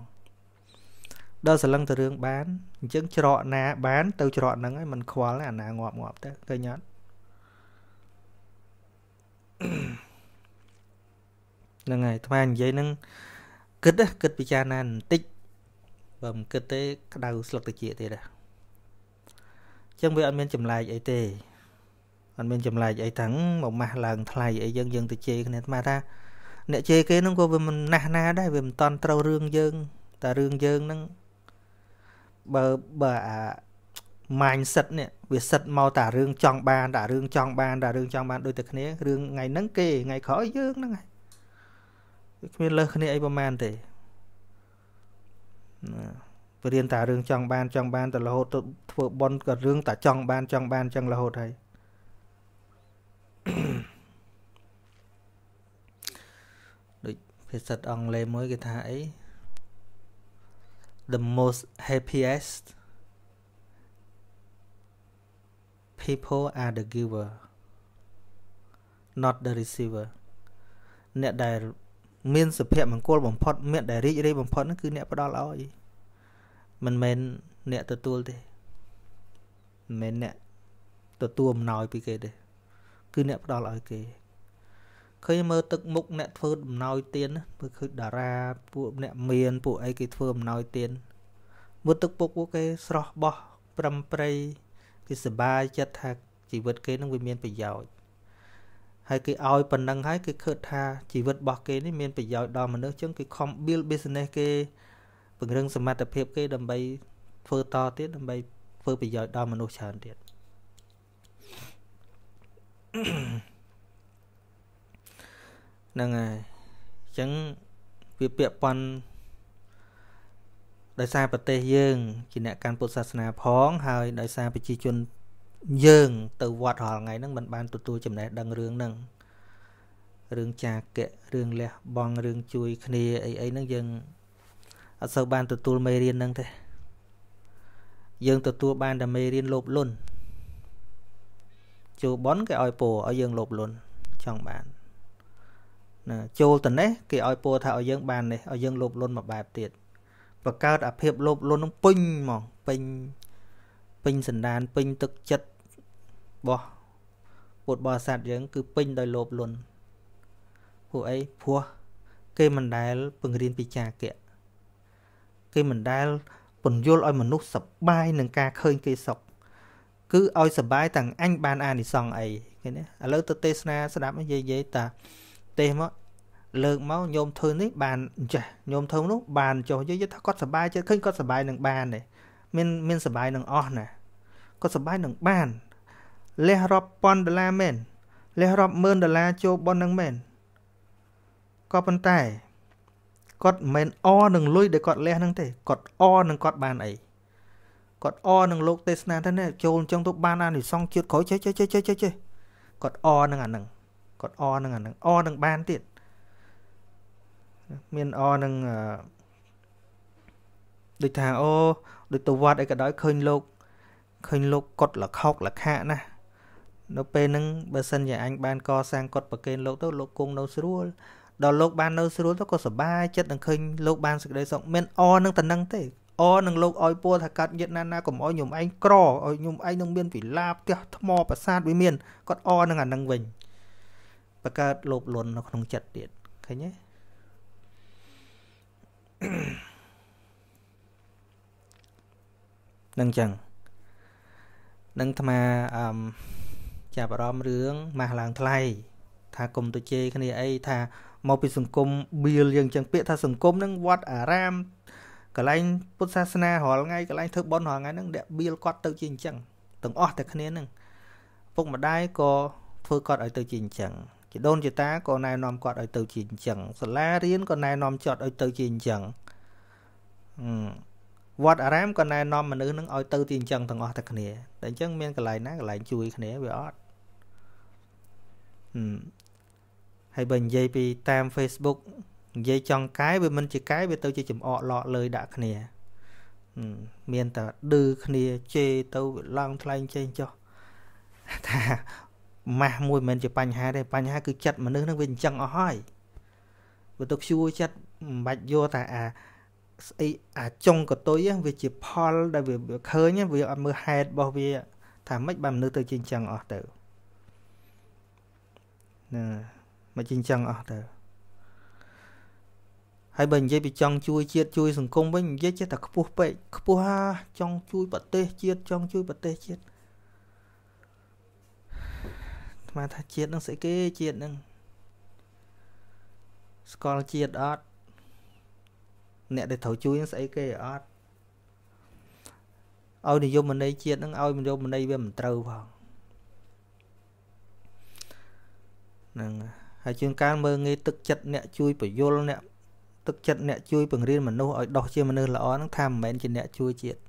ដល់សលឹងទៅរឿងបានអញ្ចឹងច្រកណាបាន ទៅច្រកហ្នឹងឯងមិនខ្វល់អាណាងាប់ងាប់ទៅឃើញអត់ហ្នឹងហើយថ្មនិយាយហ្នឹងគិតគិតពិចារណាបន្តិចបើមិនគិតទេ ក្តៅស្លឹកតិចទៀតដែរចឹងវាអត់មានចម្លែកអីទេអត់មានចម្លែកអីទាំងមកម៉ាស់ឡើងថ្លៃអីយើងយើងទៅជេរគ្នាអាត្មាថាអ្នកជេរគេហ្នឹងក៏វាមិនណាស់ណាដែរវាមិនតន់ត្រូវរឿងយើងតែរឿងយើងហ្នឹងបើបើអា mindset នេះវាសិតមកតែរឿងចង់បានតែរឿងចង់បានតែរឿងចង់បានដូចតែគ្នារឿងថ្ងៃហ្នឹងគេថ្ងៃក្រោយយើងហ្នឹងហើយគ្មានលើសគ្នាអីប្រហែលទេណាវារៀនតែរឿងចង់បានចង់បានតែរហូតទៅធ្វើប៉ុនក៏រឿងតែចង់បាន ចង់បានចឹងរហូតហើយដូចភាសាអង់គ្លេសមួយ គេថាអី the most happiest people are the giver not the receiver អ្នកដែលមានសុភមង្គលបំផុតអ្នកដែលរីករាយបំផុតនោះគឺអ្នកផ្ដល់ឲ្យមិនមែនអ្នកទទួលទេមិនមែនអ្នកទទួលអំណោយពីគេទេ គឺអ្នកផ្ដល់ឲ្យគេឃើញមើលទឹកមុខអ្នកធ្វើដំណោយទៀនមើលឃើញតារាពួកអ្នក មាន ពួកអីគេធ្វើដំណោយទៀនមើលទឹកពុកពួកគេស្រស់បោះប្រំប្រៃគេសบายចិត្តថាជីវិតគេនឹងវាមានប្រយោជន៍ហើយគេឲ្យប៉ុណ្ណឹងហើយគេឃើញថាជីវិតរបស់គេនេះមានប្រយោជន៍ដល់មនុស្សចឹងគេខំ build business គេពង្រឹងសមត្ថភាពគេដើម្បីធ្វើតទៀតដើម្បីធ្វើប្រយោជន៍ដល់មនុស្សច្រើនទៀត Mm-hmm. ហ្នឹងហើយអញ្ចឹងវាពាក់ព័ន្ធដោយសារប្រទេសយើងជាអ្នកកាន់ពុទ្ធសាសនាផង ហើយដោយសារប្រជាជនយើង ទៅវត្តរាល់ថ្ងៃហ្នឹងមិនបានទទួលចំណេះដឹងរឿងហ្នឹងរឿងចាកៈរឿងលះបង់រឿងជួយគ្នាអីអីហ្នឹងយើងអត់សូវបានទទួលមេរៀនហ្នឹងទេយើងទទួលបានតែមេរៀនលោភលន់ជួបប៉ុនគេឲ្យពោឲ្យយើង លោភលន់ចង់បានណាចូលទៅនេះគេឲ្យពោថាឲ្យយើងបាននេះឲ្យយើងលោភលន់មួយបែបទៀតបង្កើតអាភាពលោភលន់នឹងពេញហ្មងពេញពេញសណ្ដានពេញទឹកចិត្តរបស់ពុទ្ធបរិស័ទយើង គឺពេញដោយលោភលន់ពួកអីព្រោះគេមិនដែលពង្រៀនពីចាគៈគេមិនដែលពន្យល់ឲ្យមនុស្សសប្បាយនឹងការឃើញគេសុខគឺឲ្យសប្បាយទាំងអញបានអានិសង្សអីឃើញទេឥឡូវទៅទេសនាស្ដាប់និយាយតាទេសមកលើកមកញោមធ្វើនេះបានចាស់ញោមធ្វើនោះបានចុះយយថាគាត់សុបាយចិត្តឃើញគាត់សុបាយនឹងបានទេមានមានសុបាយនឹងអស់ណាគាត់សុបាយនឹងបានលះរាប់ពាន់ដុល្លារមែនលះរាប់ម៉ឺនដុល្លារចូលប៉ុននឹងមែនក៏ប៉ុន្តែគាត់មិនអនឹងលុយដែលគាត់លះនឹងទេគាត់អនឹងគាត់បានអីគាត់អនឹងលោកទេសនាទៅណាចូលអញ្ចឹងទៅបានអានិសងជាតិក្រោយចេះចេះចេះចេះគាត់អនឹងអានឹងគាត់អនឹងអានឹងអនឹងបានទៀតមានអនឹងដូចថាអូដូចទៅវត្តអីក៏ដោយឃើញលោកឃើញលោកគាត់លខោកលខាណានៅពេលហ្នឹងបើសិនជាអញបានកសាងគាត់ប្រគេនលោកទៅលោកគង់នៅស្រួលដល់លោកបាននៅស្រួលទៅក៏សบายចិត្តនឹងឃើញលោកបានសេចក្តីសុខមានអនឹងតំណឹងទេអនឹងលោកឲ្យពួរថាកាត់យិតណាណាកុំឲ្យខ្ញុំឯងក្រឲ្យខ្ញុំឯងនឹងមានវិលាផ្ទះថ្មប្រាសាទវាមានគាត់អនឹងអានឹងវិញបង្កើតលោភលន់នៅក្នុងចិត្តទៀតឃើញទេនឹងចឹងនឹងអាត្មាអឺចាប់អារម្មណ៍រឿងម៉ាស់ឡើងថ្លៃថាគុំទៅជេរគ្នាអីថាមកពីសង្គមបៀលយើងចឹងពាក្យថាសង្គមនឹងវត្តអារាមកន្លែងពុទ្ធសាសនារាល់ថ្ងៃកន្លែងធ្វើបុណ្យរាល់ថ្ងៃហ្នឹងអ្នកបៀលគាត់ទៅជាអញ្ចឹងទាំងអស់តែគ្នាហ្នឹងពុកម្ដាយក៏ធ្វើគាត់ឲ្យទៅជាអញ្ចឹងជីដូនជីតាក៏ណែនាំគាត់ឲ្យទៅជាអញ្ចឹងសាលារៀនក៏ណែនាំចត់ឲ្យទៅជាអញ្ចឹងវត្តអារាមក៏ណែនាំមនុស្សនឹងឲ្យទៅទីអញ្ចឹងទាំងអស់តែគ្នាតែអញ្ចឹងមានកន្លែងណាកន្លែងជួយគ្នាវាអត់ហើយបើនិយាយពីតាម Facebook និយាយចង់កាយវាមិនជាកាយវាទៅជាចំអកឡកលើយដាក់គ្នាមានតែឌឺគ្នាជេរទៅវាឡើងថ្លែងចេញចុះថាម៉ាស់មួយមិនមែនជាបញ្ហាទេបញ្ហាគឺចិត្តមនុស្សហ្នឹងវាអញ្ចឹងអស់ហើយបើទៅខ្ជួរចិត្តមិនបាច់យកតែអាស្អីអាចុងកតុយវាជា ផលដែលវាឃើញវាអត់មើលហេតុរបស់វា ថាម៉េចបានមនុស្សទៅជាអញ្ចឹងអស់ទៅណាមកជាអញ្ចឹងអស់ទៅហើយបើនិយាយពីចង់ជួយជាតិជួយ សង្គមវិញនិយាយចេះតែខ្ពស់ពេកខ្ពស់ហាចង់ជួយប្រទេសជាតិចង់ជួយប្រទេសជាតិថ្មថាជាតិនឹងស្អីគេជាតិនឹងស្គាល់ជាតិអត់អ្នកដែលត្រូវជួយនឹងស្អីគេអត់ឲ្យនិយមន័យជាតិនឹងឲ្យនិយមន័យវាមិនត្រូវផងហ្នឹងហើយជាងការមើងងាយទឹកចិត្តអ្នកជួយពយលអ្នកទឹកចិត្តអ្នកជួយបង្រៀនមនុស្សឲ្យដោះជាមនុស្សល្អហ្នឹងថាមិនមែនជាអ្នកជួយជាតិ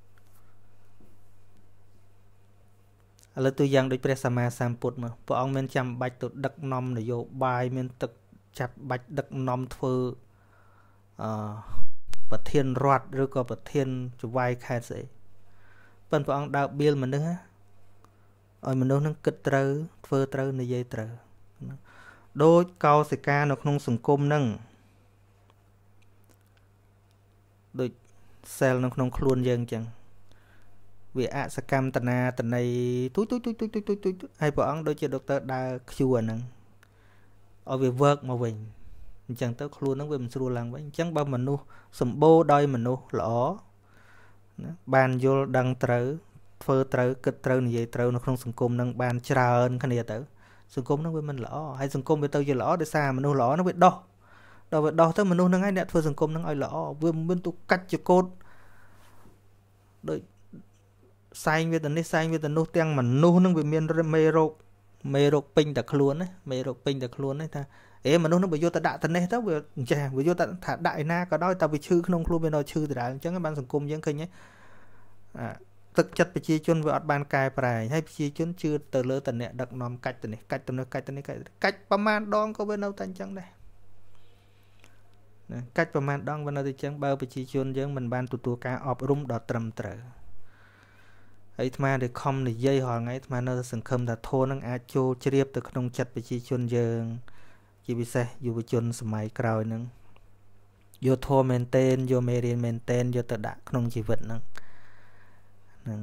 ឥឡូវទូយ៉ាងដូចព្រះសម្មាសម្ពុទ្ធមកព្រះអង្គមានចាំបាច់ទៅដឹកនាំនយោបាយមាន ទឹកចាប់បាច់ដឹកនាំធ្វើអឺប្រធានរដ្ឋឬក៏ប្រធានចវាយខេត្តស្អីប៉ិនព្រះអង្គដើរបៀលមនុស្សឲ្យ មនុស្សនឹងគិតត្រូវធ្វើត្រូវនិយាយត្រូវដោយកោសិកានៅក្នុងសង្គមនឹងដូចសែលនៅក្នុងខ្លួនយើងអញ្ចឹងវាអសកម្មតនាតន័យទូទូទូទូទូទូទូហើយព្រះអង្គដូចជាដុកទ័រដើរខ្ជួរហ្នឹងឲ្យវា work មកវិញអញ្ចឹងទៅ ខ្លួនហ្នឹងវាមិនស្រួលឡើងវិញអញ្ចឹងបើមនុស្សសម្បូរដោយមនុស្សល្អណាបានយល់ដឹងត្រូវធ្វើត្រូវគិតត្រូវនិយាយត្រូវនៅក្នុងសង្គមនឹងបានច្រើនគ្នាទៅ សង្គមនឹងវាមិនល្អហើយសង្គមវាទៅជាល្អដោយសារមនុស្សល្អនឹងវាដោះដល់វាដោះទៅមនុស្សនឹងឯងអ្នកធ្វើសង្គមនឹងឲ្យល្អវាមិនទូកាច់ជាកូតដូចសែងវាទៅនេះសែងវាទៅនោះទាំងមនុស្សនឹងវាមានមេរោគមេរោគពេញតែខ្លួនណាមេរោគពេញតែខ្លួនណាថាអេមនុស្សនឹងបើយកទៅដាក់ទៅនេះទៅវាចេះវាយកទៅថាដាក់ឯណាក៏ដោយតែវាឈឺក្នុងខ្លួនវានៅឈឺដដែលអញ្ចឹងបានសង្គមយើងឃើញហ្នឹងអាទឹកចិត្តប្រជាជនវាអត់បានកែប្រែហើយប្រជាជនជឿទៅលើតអ្នកដឹកនាំកាច់ទៅនេះកាច់ទៅនោះកាច់ទៅនេះកាច់កាច់ប្រមាណដងក៏វានៅតែអញ្ចឹងដែរណាកាច់ប្រមាណដងវានៅតែអញ្ចឹងបើប្រជាជនយើងមិនបានទទួលការអប់រំដល់ត្រឹមត្រូវហើយអាត្មាឬខំនិយាយរាល់ថ្ងៃអាត្មានៅតែសង្ឃឹមថាធម៌នឹងអាចចូលជ្រាបទៅក្នុងចិត្តប្រជាជនយើង ជាពិសេសយុវជនសម័យក្រោយហ្នឹងយកធម៌មែនតែនយកមេរៀនមែនតែនយកទៅដាក់ក្នុងជីវិតហ្នឹងហ្នឹង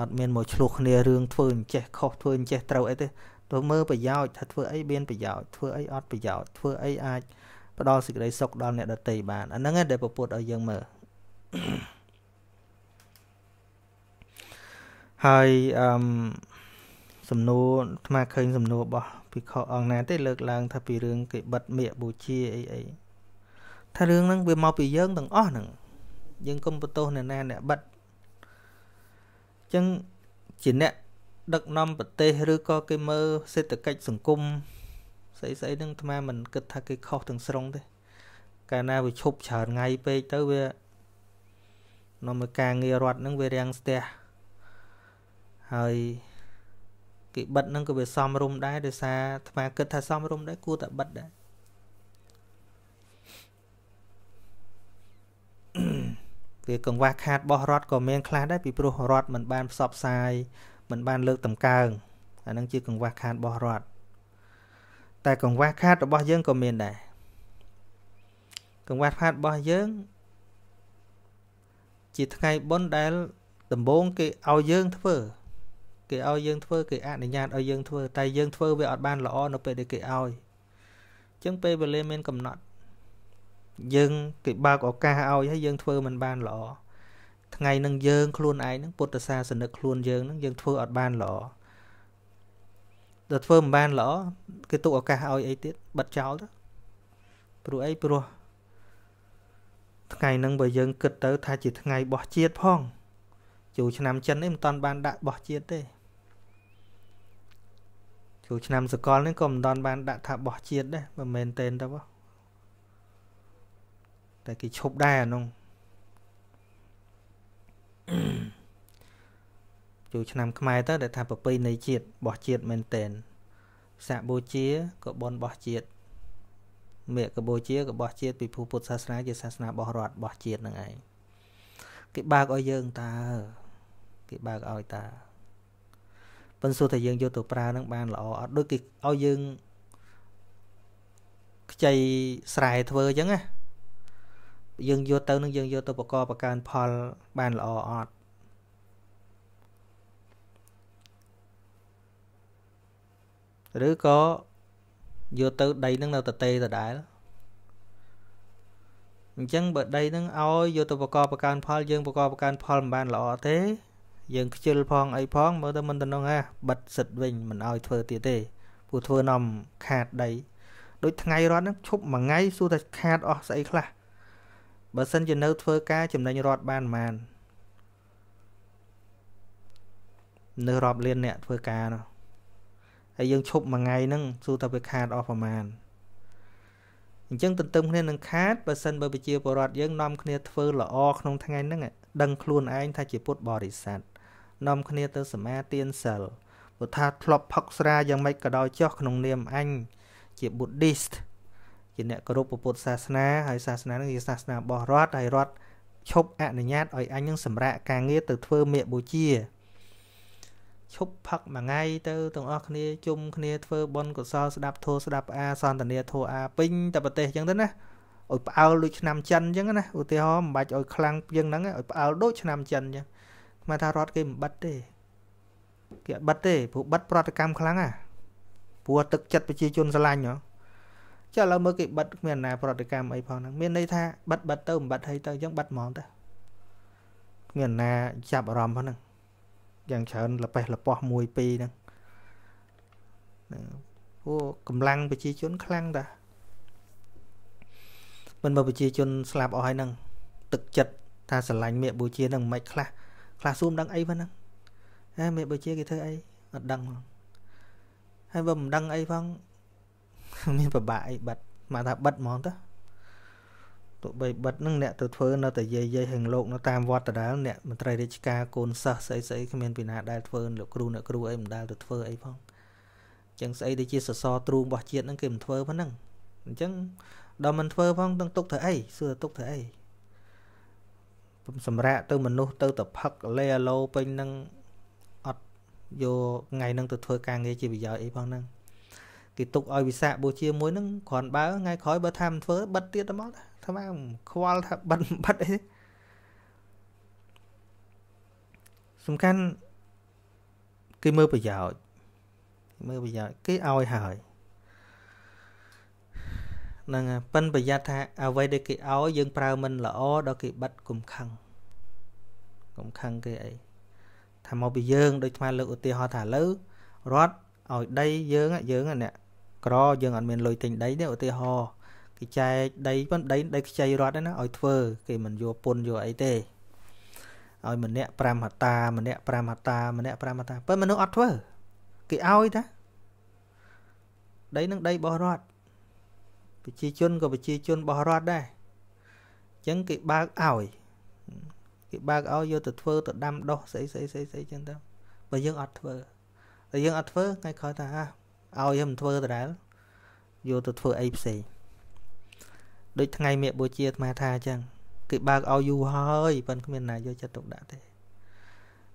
អត់មានមកឆ្លោះគ្នារឿងធ្វើអញ្ចេះខុសធ្វើអញ្ចេះត្រូវអីទេទៅមើលប្រយោជន៍ថាធ្វើអីមានប្រយោជន៍ធ្វើអីអត់ប្រយោជន៍ធ្វើអីអាចផ្ដល់សេចក្តីសុខដល់អ្នកដទៃបានអាហ្នឹងឯងដែលពពុតឲ្យយើងមើលហើយអឺសំណួរថ្មឃើញសំណួររបស់ភិក្ខុអង្គណាទេលើកឡើង ថាពីរឿងគេបិទមៀកបូជាអីអីថារឿងហ្នឹងវាមកពីយើងទាំងអស់ហ្នឹងយើងកុំបន្ទោសអ្នកណាអ្នកបិទអញ្ចឹងជាអ្នកដឹកនាំប្រទេសឬក៏គេមើលសេដ្ឋកិច្ចសង្គមស្អីស្អីហ្នឹងអាត្មាមិនគិតថាគេខុសទាំងស្រុងទេ កាលណាវាឈប់ច្រើនថ្ងៃពេកទៅវានាំឲ្យការងាររដ្ឋហ្នឹងវារាំងស្ទះហើយគេបិទហ្នឹងក៏វាសំរុំដែរដោយសារថ្មគិតថាសំរុំដែរគួរតែបិទដែរវាកង្វះខាតរបស់រដ្ឋក៏មានខ្លះដែរពីព្រោះរដ្ឋមិនបានផ្សព្វផ្សាយមិនបានលើកតម្កើងអានឹងជាកង្វះខាតរបស់រដ្ឋតែកង្វះខាតរបស់យើងក៏មានដែរកង្វះខាតរបស់យើង ជាថ្ងៃបុណ្យដែលដំបូងគេឲ្យយើងធ្វើគេឲ្យយើងធ្វើគេអនុញ្ញាតឲ្យយើងធ្វើតែយើងធ្វើវាអត់បានល្អនៅពេលដែលគេឲ្យអញ្ចឹងពេលវេលាមាន កំណត់យើងគេបើកឱកាសឲ្យហើយយើងធ្វើមិនបានល្អថ្ងៃនឹងយើងខ្លួនឯងនឹងពុទ្ធសាសនិកខ្លួនយើងនឹងយើងធ្វើអត់បានល្អដល់ធ្វើមិនបានល្អគេទុកឱកាសឲ្យអីទៀតបិទចោលទៅព្រោះអីព្រោះថ្ងៃនឹងបើយើងគិតទៅ ថាជាថ្ងៃបោះជាតិផងចូលឆ្នាំចិននេះមិនតាន់បានដាក់បោះជាតិទេព្រោះឆ្នាំសកលនេះក៏មិនដល់បានដាក់ថាបោះជាតិដែរមិនមែនទេទៅបោះតែគេឈប់ដែរអានោះចូលឆ្នាំខ្មែរទៅដែលថាប្រពៃណីជាតិបោះជាតិមែនតែនសាក់បូជាក៏បនបោះជាតិមេកបូជាក៏បោះជាតិពីភូពុទ្ធសាសនាជាសាសនាបោះរដ្ឋបោះជាតិហ្នឹងឯងគេបើកឲ្យយើងតើគេបើកឲ្យតើប៉ុន្តែថាយើងយកទៅប្រើនឹងបានល្អអត់ដូចគេឲ្យយើងខ្ចីស្រែធ្វើអញ្ចឹងណាយើងយកទៅនឹងយើងយកទៅបកបកានផលបានល្អអត់ឬក៏យកទៅដីនឹងនៅតទេដដែលអញ្ចឹងបើដីនឹងឲ្យយកទៅបកបកានផល យើងបកបកានផលមិនបានល្អទេយើងខ្ជិលផងអីផងមើលទៅមិនតំណងហ่ะបិទសិតវិញមិនឲ្យធ្វើទៀតទេព្រោះធ្វើនំខាតដីដូចថ្ងៃរត់ហ្នឹងឈប់មួយថ្ងៃសួរតែខាតអស់ស្អីខ្លះបើសិនជានៅ ធ្វើការចំណេញរត់បានប៉ុន្មាននៅរាប់លានអ្នកធ្វើការនោះហើយយើងឈប់មួយថ្ងៃហ្នឹងសួរតែវាខាតអស់ប្រមាណអញ្ចឹងទន្ទឹមគ្នានឹងខាតបើសិនបើប្រជាពលរដ្ឋយើងនាំគ្នាធ្វើល្អក្នុងថ្ងៃហ្នឹងដឹងខ្លួនឯងថាជាពុទ្ធបរិស័ទនាំគ្នាទៅសមាទានសិលពុទ្ធាធ្លាប់ផឹកស្រាយ៉ាងម៉េចក៏ដោយចុះក្នុងនាមអញជា Buddhist ជាអ្នកគោរពពុទ្ធសាសនាហើយសាសនានឹងជាសាសនារបស់រដ្ឋហើយរដ្ឋឈប់អនុញ្ញាតឲ្យអញនឹងសម្រាកការងារទៅធ្វើមេបូជាឈប់ផឹកមួយថ្ងៃទៅទាំងអស់គ្នាជុំគ្នាធ្វើបុណ្យកុសលស្ដាប់ធម៌ស្ដាប់អាសន្តានាធម៌អាពេញតែប្រទេសអញ្ចឹងទៅណាឲ្យផ្អើលដូចឆ្នាំចិនអញ្ចឹងណាឧទាហរណ៍មិនបាច់ឲ្យខ្លាំងជាងហ្នឹងឲ្យផ្អើលដូចឆ្នាំចិនអញ្ចឹងខ្មែរថារដ្ឋគេមិនបិទទេគេអត់បិទទេព្រោះបិទប្រតិកម្មខ្លាំងណាព្រោះទឹកចិត្តប្រជាជនស្រឡាញ់ហ៎ចុះឥឡូវមើលគេបិទគ្មានណាប្រតិកម្មអីផងហ្នឹងមានន័យថាបិទបិទទៅមិនបិទហីទៅអញ្ចឹងបិទហ្មងទៅគ្មានណាចាប់អារម្មណ៍ផងហ្នឹងយ៉ាងច្រើនលបេះលបោះ1 2ហ្នឹងព្រោះកម្លាំងប្រជាជនខ្លាំងតាមិនបើប្រជាជនស្លាប់អស់ហើយហ្នឹងទឹកចិត្តថាស្រឡាញ់មេបូជានឹងមិនខ្មិចខ្លះខ្លះសួរមិនដឹងអីផងហ្នឹងហ៎មេបើជាគេធ្វើអីអត់ដឹងផងហើយបើមិនដឹងអីផងមានប្របាក់អីបិទមកថាបិទហ្មងទៅទោះបីបិទហ្នឹងអ្នកទៅធ្វើនៅតែយាយយាយហឹងលោកនៅតាមវត្តដដែលអ្នកមន្ត្រីរាជការកូនសិស្សស្អីស្អីគ្មានពីណាដែលធ្វើលោកគ្រូអ្នកគ្រូអីមិនដែលទៅធ្វើអីផងអញ្ចឹងស្អីដែលជាសសរទ្រូងរបស់ជាតិហ្នឹងគេមិនធ្វើផងហ្នឹងអញ្ចឹងដល់មិនធ្វើផងទាំងទុកធ្វើអីសួរទុកធ្វើអីសម្រាប់ទៅមនុស្សទៅទៅផឹកលេអាឡូពេញនឹងអត់យកថ្ងៃនឹងទៅធ្វើការងារជាប្រយោជន៍អីផងហ្នឹងគេទុកឲ្យវិសាខបូជាមួយហ្នឹងគ្រាន់បើថ្ងៃក្រោយបើថាមិនធ្វើបិទទៀតទៅមកថាមកខ្វល់ថាបិទបិទអីសំខាន់គេមើលប្រយោជន៍មើលប្រយោជន៍គេឲ្យហើយហ្នឹងប៉ិនប្រយ័ត្នថាអ្វីដែលគេឲ្យយើងប្រើមិនល្អដល់គេបិទកុំខឹងកុំខឹងគេអីថាមកពីយើងដូចថ្មលើកឧទាហរណ៍ថាឥឡូវរដ្ឋឲ្យដីយើងយើងអ្នកក្រយើងអត់មានលុយទិញដីទេឧទាហរណ៍គេចែកដីប៉ុន្តែដីដីខ្ចីរដ្ឋណាឲ្យធ្វើ គេមិនយកពុនយកអីទេឲ្យម្នាក់5ហតាម្នាក់5ហតាម្នាក់5ហតាប៉ុន្តែមនុស្សអត់ធ្វើគេឲ្យតាដីនឹងដីរបស់រដ្ឋប្រជាជនក៏ប្រជាជនរបស់រដ្ឋដែរអញ្ចឹងគេបើកឲ្យគេបើកឲ្យយកទៅធ្វើទៅដាំដុះស្អីស្អីស្អីស្អីអញ្ចឹងទៅបើយើងអត់ធ្វើតែយើងអត់ធ្វើថ្ងៃក្រោយថាឲ្យខ្ញុំមិនធ្វើដដែលយកទៅធ្វើអីផ្សេងដូចថ្ងៃមគ្គបុជាអាត្មាថាអញ្ចឹងគេបើកឲ្យយូរហើយប៉ុន្តែគ្មានណាយកចិត្តទុកដាក់ទេ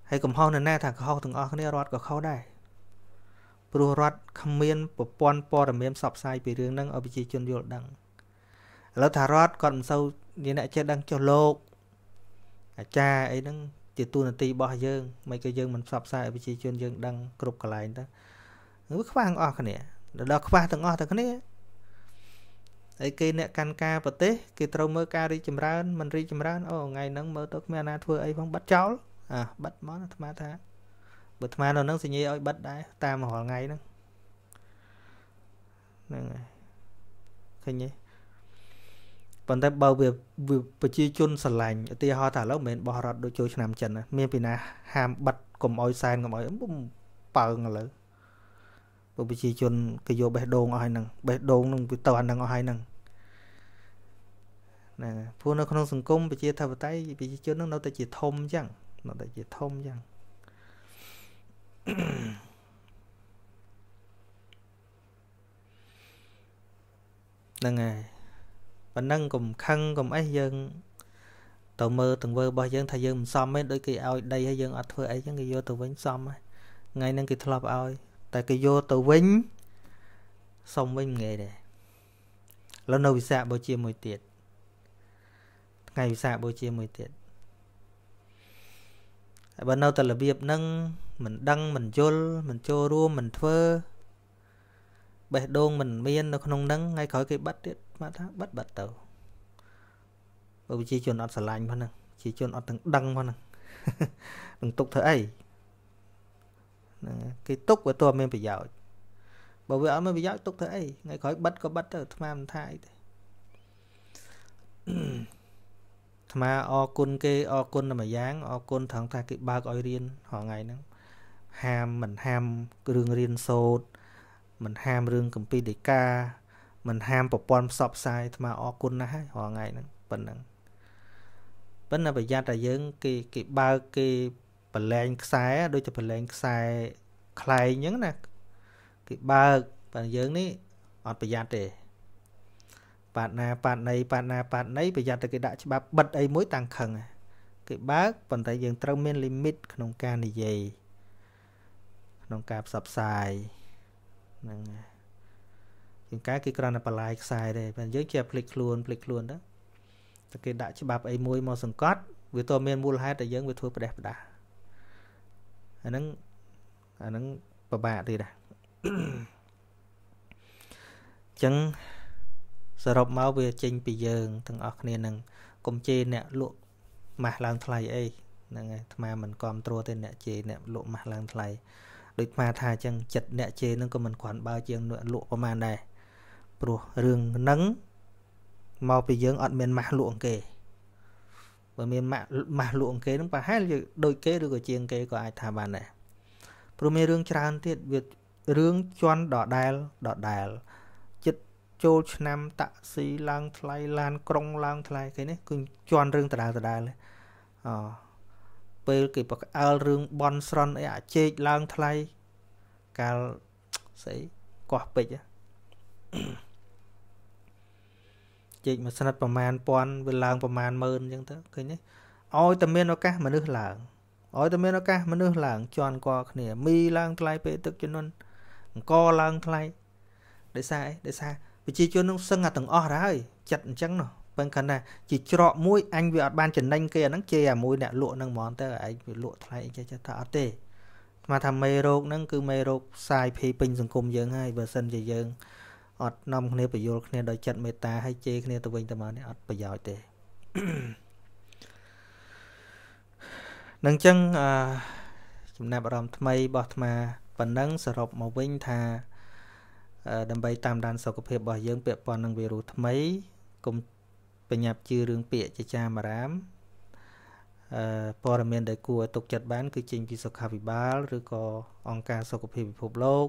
ហើយកំហុសនៅណាថាកំហុសទាំងអស់គ្នារត់ក៏ខុសដែរព្រោះរដ្ឋគ្មានប្រព័ន្ធព័ត៌មានផ្សព្វផ្សាយពីរឿងហ្នឹងឲ្យប្រជាជនយល់ដឹងឥឡូវថារដ្ឋគាត់មិនសូវមានអ្នកចេះដឹងចុះលោកអាចារ្យអីហ្នឹង ជាទូនាទីរបស់យើងមិនក៏យើងមិនផ្សព្វផ្សាយឲ្យប្រជាជនយើង ដឹង គ្រប់កន្លែងទៅវាខ្វះទាំងអស់គ្នាដល់ខ្វះទាំងអស់ទាំងគ្នាហើយគេអ្នកកាន់ការប្រទេសគេត្រូវមើលការរីកចម្រើនមិនរីកចម្រើនអូថ្ងៃហ្នឹងមើលទៅគ្មានអាណាធ្វើអីផងបាត់ចោលអាបាត់មកអាត្មាថាបើអាត្មានៅហ្នឹងសញ្ញាឲ្យបិទដែរតាមរាល់ថ្ងៃហ្នឹងហ្នឹងហើយឃើញទេប៉ុន្តែបើវាប្រជាជនស្រឡាញ់ឧទាហរណ៍ថាឥឡូវមិនមែនបោះរត់ដូចចូលឆ្នាំចិនមានពីណាហាមបិទកុំឲ្យសែនកុំឲ្យបើងឥឡូវពលប្រជាជនគេយកបេះដូងអស់ហើយហ្នឹងបេះដូងនឹងទៅអាហ្នឹងអស់ហើយហ្នឹងណាព្រោះនៅក្នុងសង្គមប្រជាធិបតេយ្យប្រជាជននឹងនៅតែជាធំអញ្ចឹងនៅតែជាធំអញ្ចឹងហ្នឹងហើយប៉ណ្ណឹងកុំខឹងកុំអីយើងទៅមើលទង្វើរបស់យើងថាយើងមិនសមទេដូចគេឲ្យដីហើយយើងអត់ធ្វើអីចឹងគេយកទៅវិញសមហើយថ្ងៃហ្នឹងគេធ្លាប់ឲ្យតែគេយកទៅវិញសុំវិញងាយដែរឥឡូវនៅវិសាខបូជាមួយទៀតថ្ងៃវិសាខបូជាមួយទៀតហើយបើនៅតែរបៀបហ្នឹងមិនដឹងមិនយល់មិនចូលរួមមិនធ្វើបេះដូងមិនមាននៅក្នុងហ្នឹងថ្ងៃក្រោយគេបាត់ទៀតបាទថាបាត់បាត់ទៅបើប្រជាជនអត់ស្រឡាញ់ផងហ្នឹងប្រជាជនអត់ទាំងដឹងផងហ្នឹងនឹងទុកធ្វើអីហ្នឹងគេទុកវាទោះមានប្រយោជន៍បើវាអត់មានប្រយោជន៍ទុកធ្វើអីថ្ងៃក្រោយបាត់ក៏បាត់ទៅអាត្មាមិនថាអីទេថ្មអរគុណគេអរគុណតែមួយយ៉ាងអរគុណត្រង់ថាគេបើកឲ្យរៀនរហងៃហ្នឹងហាមមិនហាមរឿងរៀនសូត្រមិនហាមរឿងកម្ពីដេកា មិនហាមប្រព័ន្ធផ្សព្វផ្សាយថ្មអរគុណណាស់ហើយរហងៃហ្នឹងប៉ុណ្ណឹងប៉ុន្តែប្រយ័ត្នតែយើង គេគេបើកគេប្រឡែងខ្សែដូចជាប្រឡែងខ្សែខ្លែងអញ្ចឹងណាគេបើកប៉ុន្តែយើងនេះអត់ប្រយ័ត្នទេប៉ាតណាប៉ាតណីប៉ាតណាប៉ាតណីប្រយ័ត្នតែគេដាក់ច្បាប់បិទអីមួយតាំងខឹងគេបើកប៉ុន្តែយើងត្រូវមានលីមីតក្នុងការនិយាយក្នុងការផ្សព្វផ្សាយហ្នឹងជាងការគេគ្រាន់តែបន្លាយខ្សែទេបើយើងជាភ្លេចខ្លួនភ្លេចខ្លួនទៅតែគេដាក់ច្បាប់អីមួយមកសង្កត់វាតើមានមូលហេតុតែយើងវាធ្វើប្រដេះប្រដាអាហ្នឹងអាហ្នឹងពិបាកទៀតដែរអញ្ចឹងសរុបមកវាចេញពីយើងទាំងអស់គ្នានឹងកុំជេរអ្នកលក់ម៉ាស់ឡើងថ្លៃអីហ្នឹងហើយអាត្មាមិនគ្រប់ត្រួតទេអ្នកជេរអ្នក លក់ម៉ាស់ឡើងថ្លៃដូចអាថាអញ្ចឹងចិត្តអ្នកជេរហ្នឹងក៏មិនគ្រាន់បើជាងលក់ប្រហែលដែរព្រោះរឿងហ្នឹងមកពីយើងអត់មានម៉ាស់លក់អង្គគេបើមានម៉ាស់ម៉ាស់លក់អង្គគេហ្នឹងប្រហែលជាដូចគេឬក៏ជាងគេក៏អាចថាបានដែរព្រោះមានរឿងច្រើនទៀតវារឿងជន់ដដែលដដែលចូលឆ្នាំ តាក់ស៊ីឡើងថ្លៃឡានក្រុងឡើងថ្លៃគេនេះគឺជន់រឿងដដែលដដែលអពេលគេបកអើលរឿងបនស្រន់អីអាជែកឡើងថ្លៃកាលស្អីកោះពេជ្រជែកមួយស្និតប្រមាណពាន់វាឡើងប្រមាណម៉ឺនអញ្ចឹងទៅឃើញទេឲ្យតែមានឱកាសមនុស្សឡើងឲ្យតែមានឱកាសមនុស្សឡើងជន់កគ្នាមីឡើងថ្លៃពេលទឹកជំនន់អង្គឡើងថ្លៃដោយសារអីដោយសារប្រជាជននឹងសឹងតែទាំងអស់ទៅហើយចិត្តអញ្ចឹងនោះបើគិតថាជាច្រកមួយអញវាអត់បានចំណេញគេអាហ្នឹងជេរអាមួយអ្នកលក់ហ្នឹងហ្មងទៅឯងវាលក់ថ្លៃអីចេះថាអត់ទេស្មានថាមេរោគហ្នឹងគឺមេរោគផ្សាយភីពេញសង្គមយើងហើយបើសិនជាយើងអត់នាំគ្នាបញ្យល់គ្នាដោយចិត្តមេត្តាហើយជេរគ្នាទៅវិញទៅមកនេះអត់ប្រយោជន៍ទេនឹងចឹងអឺចំណាប់អារម្មណ៍ថ្មីរបស់អាត្មាប៉ុណ្ណឹងសរុបមកវិញថាដើម្បីតាមដានសុខភាពរបស់យើងពាក់ព័ន្ធនឹងវីរុសថ្មីកុំបញ្ញាប់ជឿរឿងពាក្យចចាមអារាមអឺព័ត៌មានដែលគួរឲ្យទុកចិត្តបានគឺចេញពីសុខាភិបាល ឬក៏អង្គការសុខភាពពិភពលោក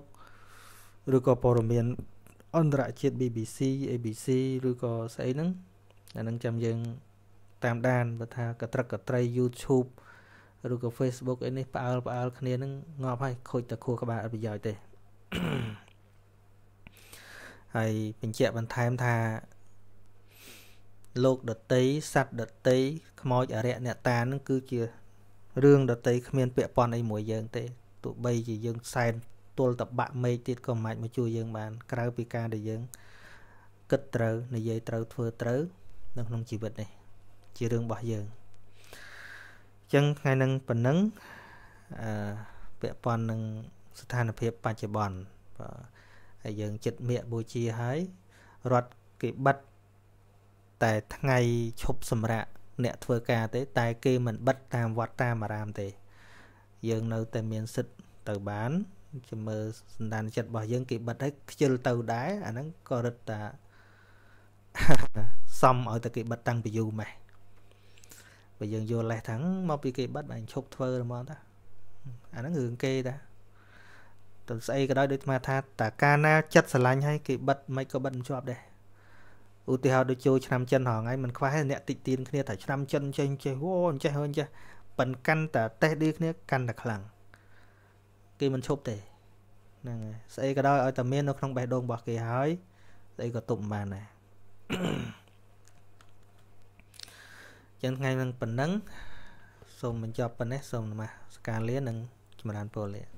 ឬក៏ព័ត៌មានអន្តរជាតិ BBC ABC ឬក៏ស្អីហ្នឹងអានឹងចាំយើងតាមដានបើថា កត្រឹកកត្រី YouTube ឬក៏ Facebook អីនេះផ្អើលផ្អើលគ្នានឹងងាប់ហើយខូចតែខួរក្បាលអត់ប្រយោជន៍ទេហើយបញ្ជាក់បន្ថែមថាលោកដតីសัตว์ដតីខ្មោចអរិយអ្នកតានឹងគឺជារឿងដតីគ្មានពាក់ព័ន្ធអីមួយយើងទេទោះបីជាយើងសែនទល់តបាក់មេឃទៀតក៏មិនអាចមកជួយយើង បានក្រៅពីការដែលយើងគិតត្រូវនិយាយត្រូវធ្វើត្រូវនៅក្នុងជីវិតនេះជារឿងរបស់យើងអញ្ចឹងថ្ងៃនឹងប៉ុណ្ណឹងអឺពាក់ព័ន្ធនឹងស្ថានភាពបច្ចុប្បន្នបាទហើយយើងចិត្តមៀកបូជាហើយរត់គេបិទតែថ្ងៃឈប់សម្រាកអ្នក ធ្វើការទេ តែគេមិនបិទតាមវត្តតាមអារាមទេយើងនៅតែមានសិទ្ធទៅបានជាមើលសន្តានចិត្តរបស់យើងគេបិទហើយខ្ជិលទៅដែរអាហ្នឹងក៏រឹតតាសំឲ្យតែគេបិទតាំងពីយូរម៉េះបើយើងយល់លេះថាមកពីគេបិទបែរឈប់ធ្វើហ្មងតាអាហ្នឹងរឿងគេតាទៅស្អីក៏ដោយដូចអាថាតើកាលណាចិត្តស្រឡាញ់ហើយគេបិទមិនក៏បិទមិនជាប់ដែរឧទាហរណ៍ដូចចូលឆ្នាំចិនហងៃមិនខ្វះទេអ្នកតិចទៀនគ្នាថាឆ្នាំចិនចេះចេះអូអញ្ចេះអញ្ចេះប៉ិនកាន់តែតេះឌីគ្នាកាន់តែខ្លាំងគេមិនឈប់ទេហ្នឹងហើយស្អីក៏ដោយឲ្យតែមាននៅក្នុងបេះដូងរបស់គេហើយស្អីក៏ទប់មិនបានដែរចឹងថ្ងៃនឹងប៉ុណ្ណឹងសូមបញ្ចប់ប៉ុណ្ណេះសូមនមស្ការលានិងចម្រើនពរលា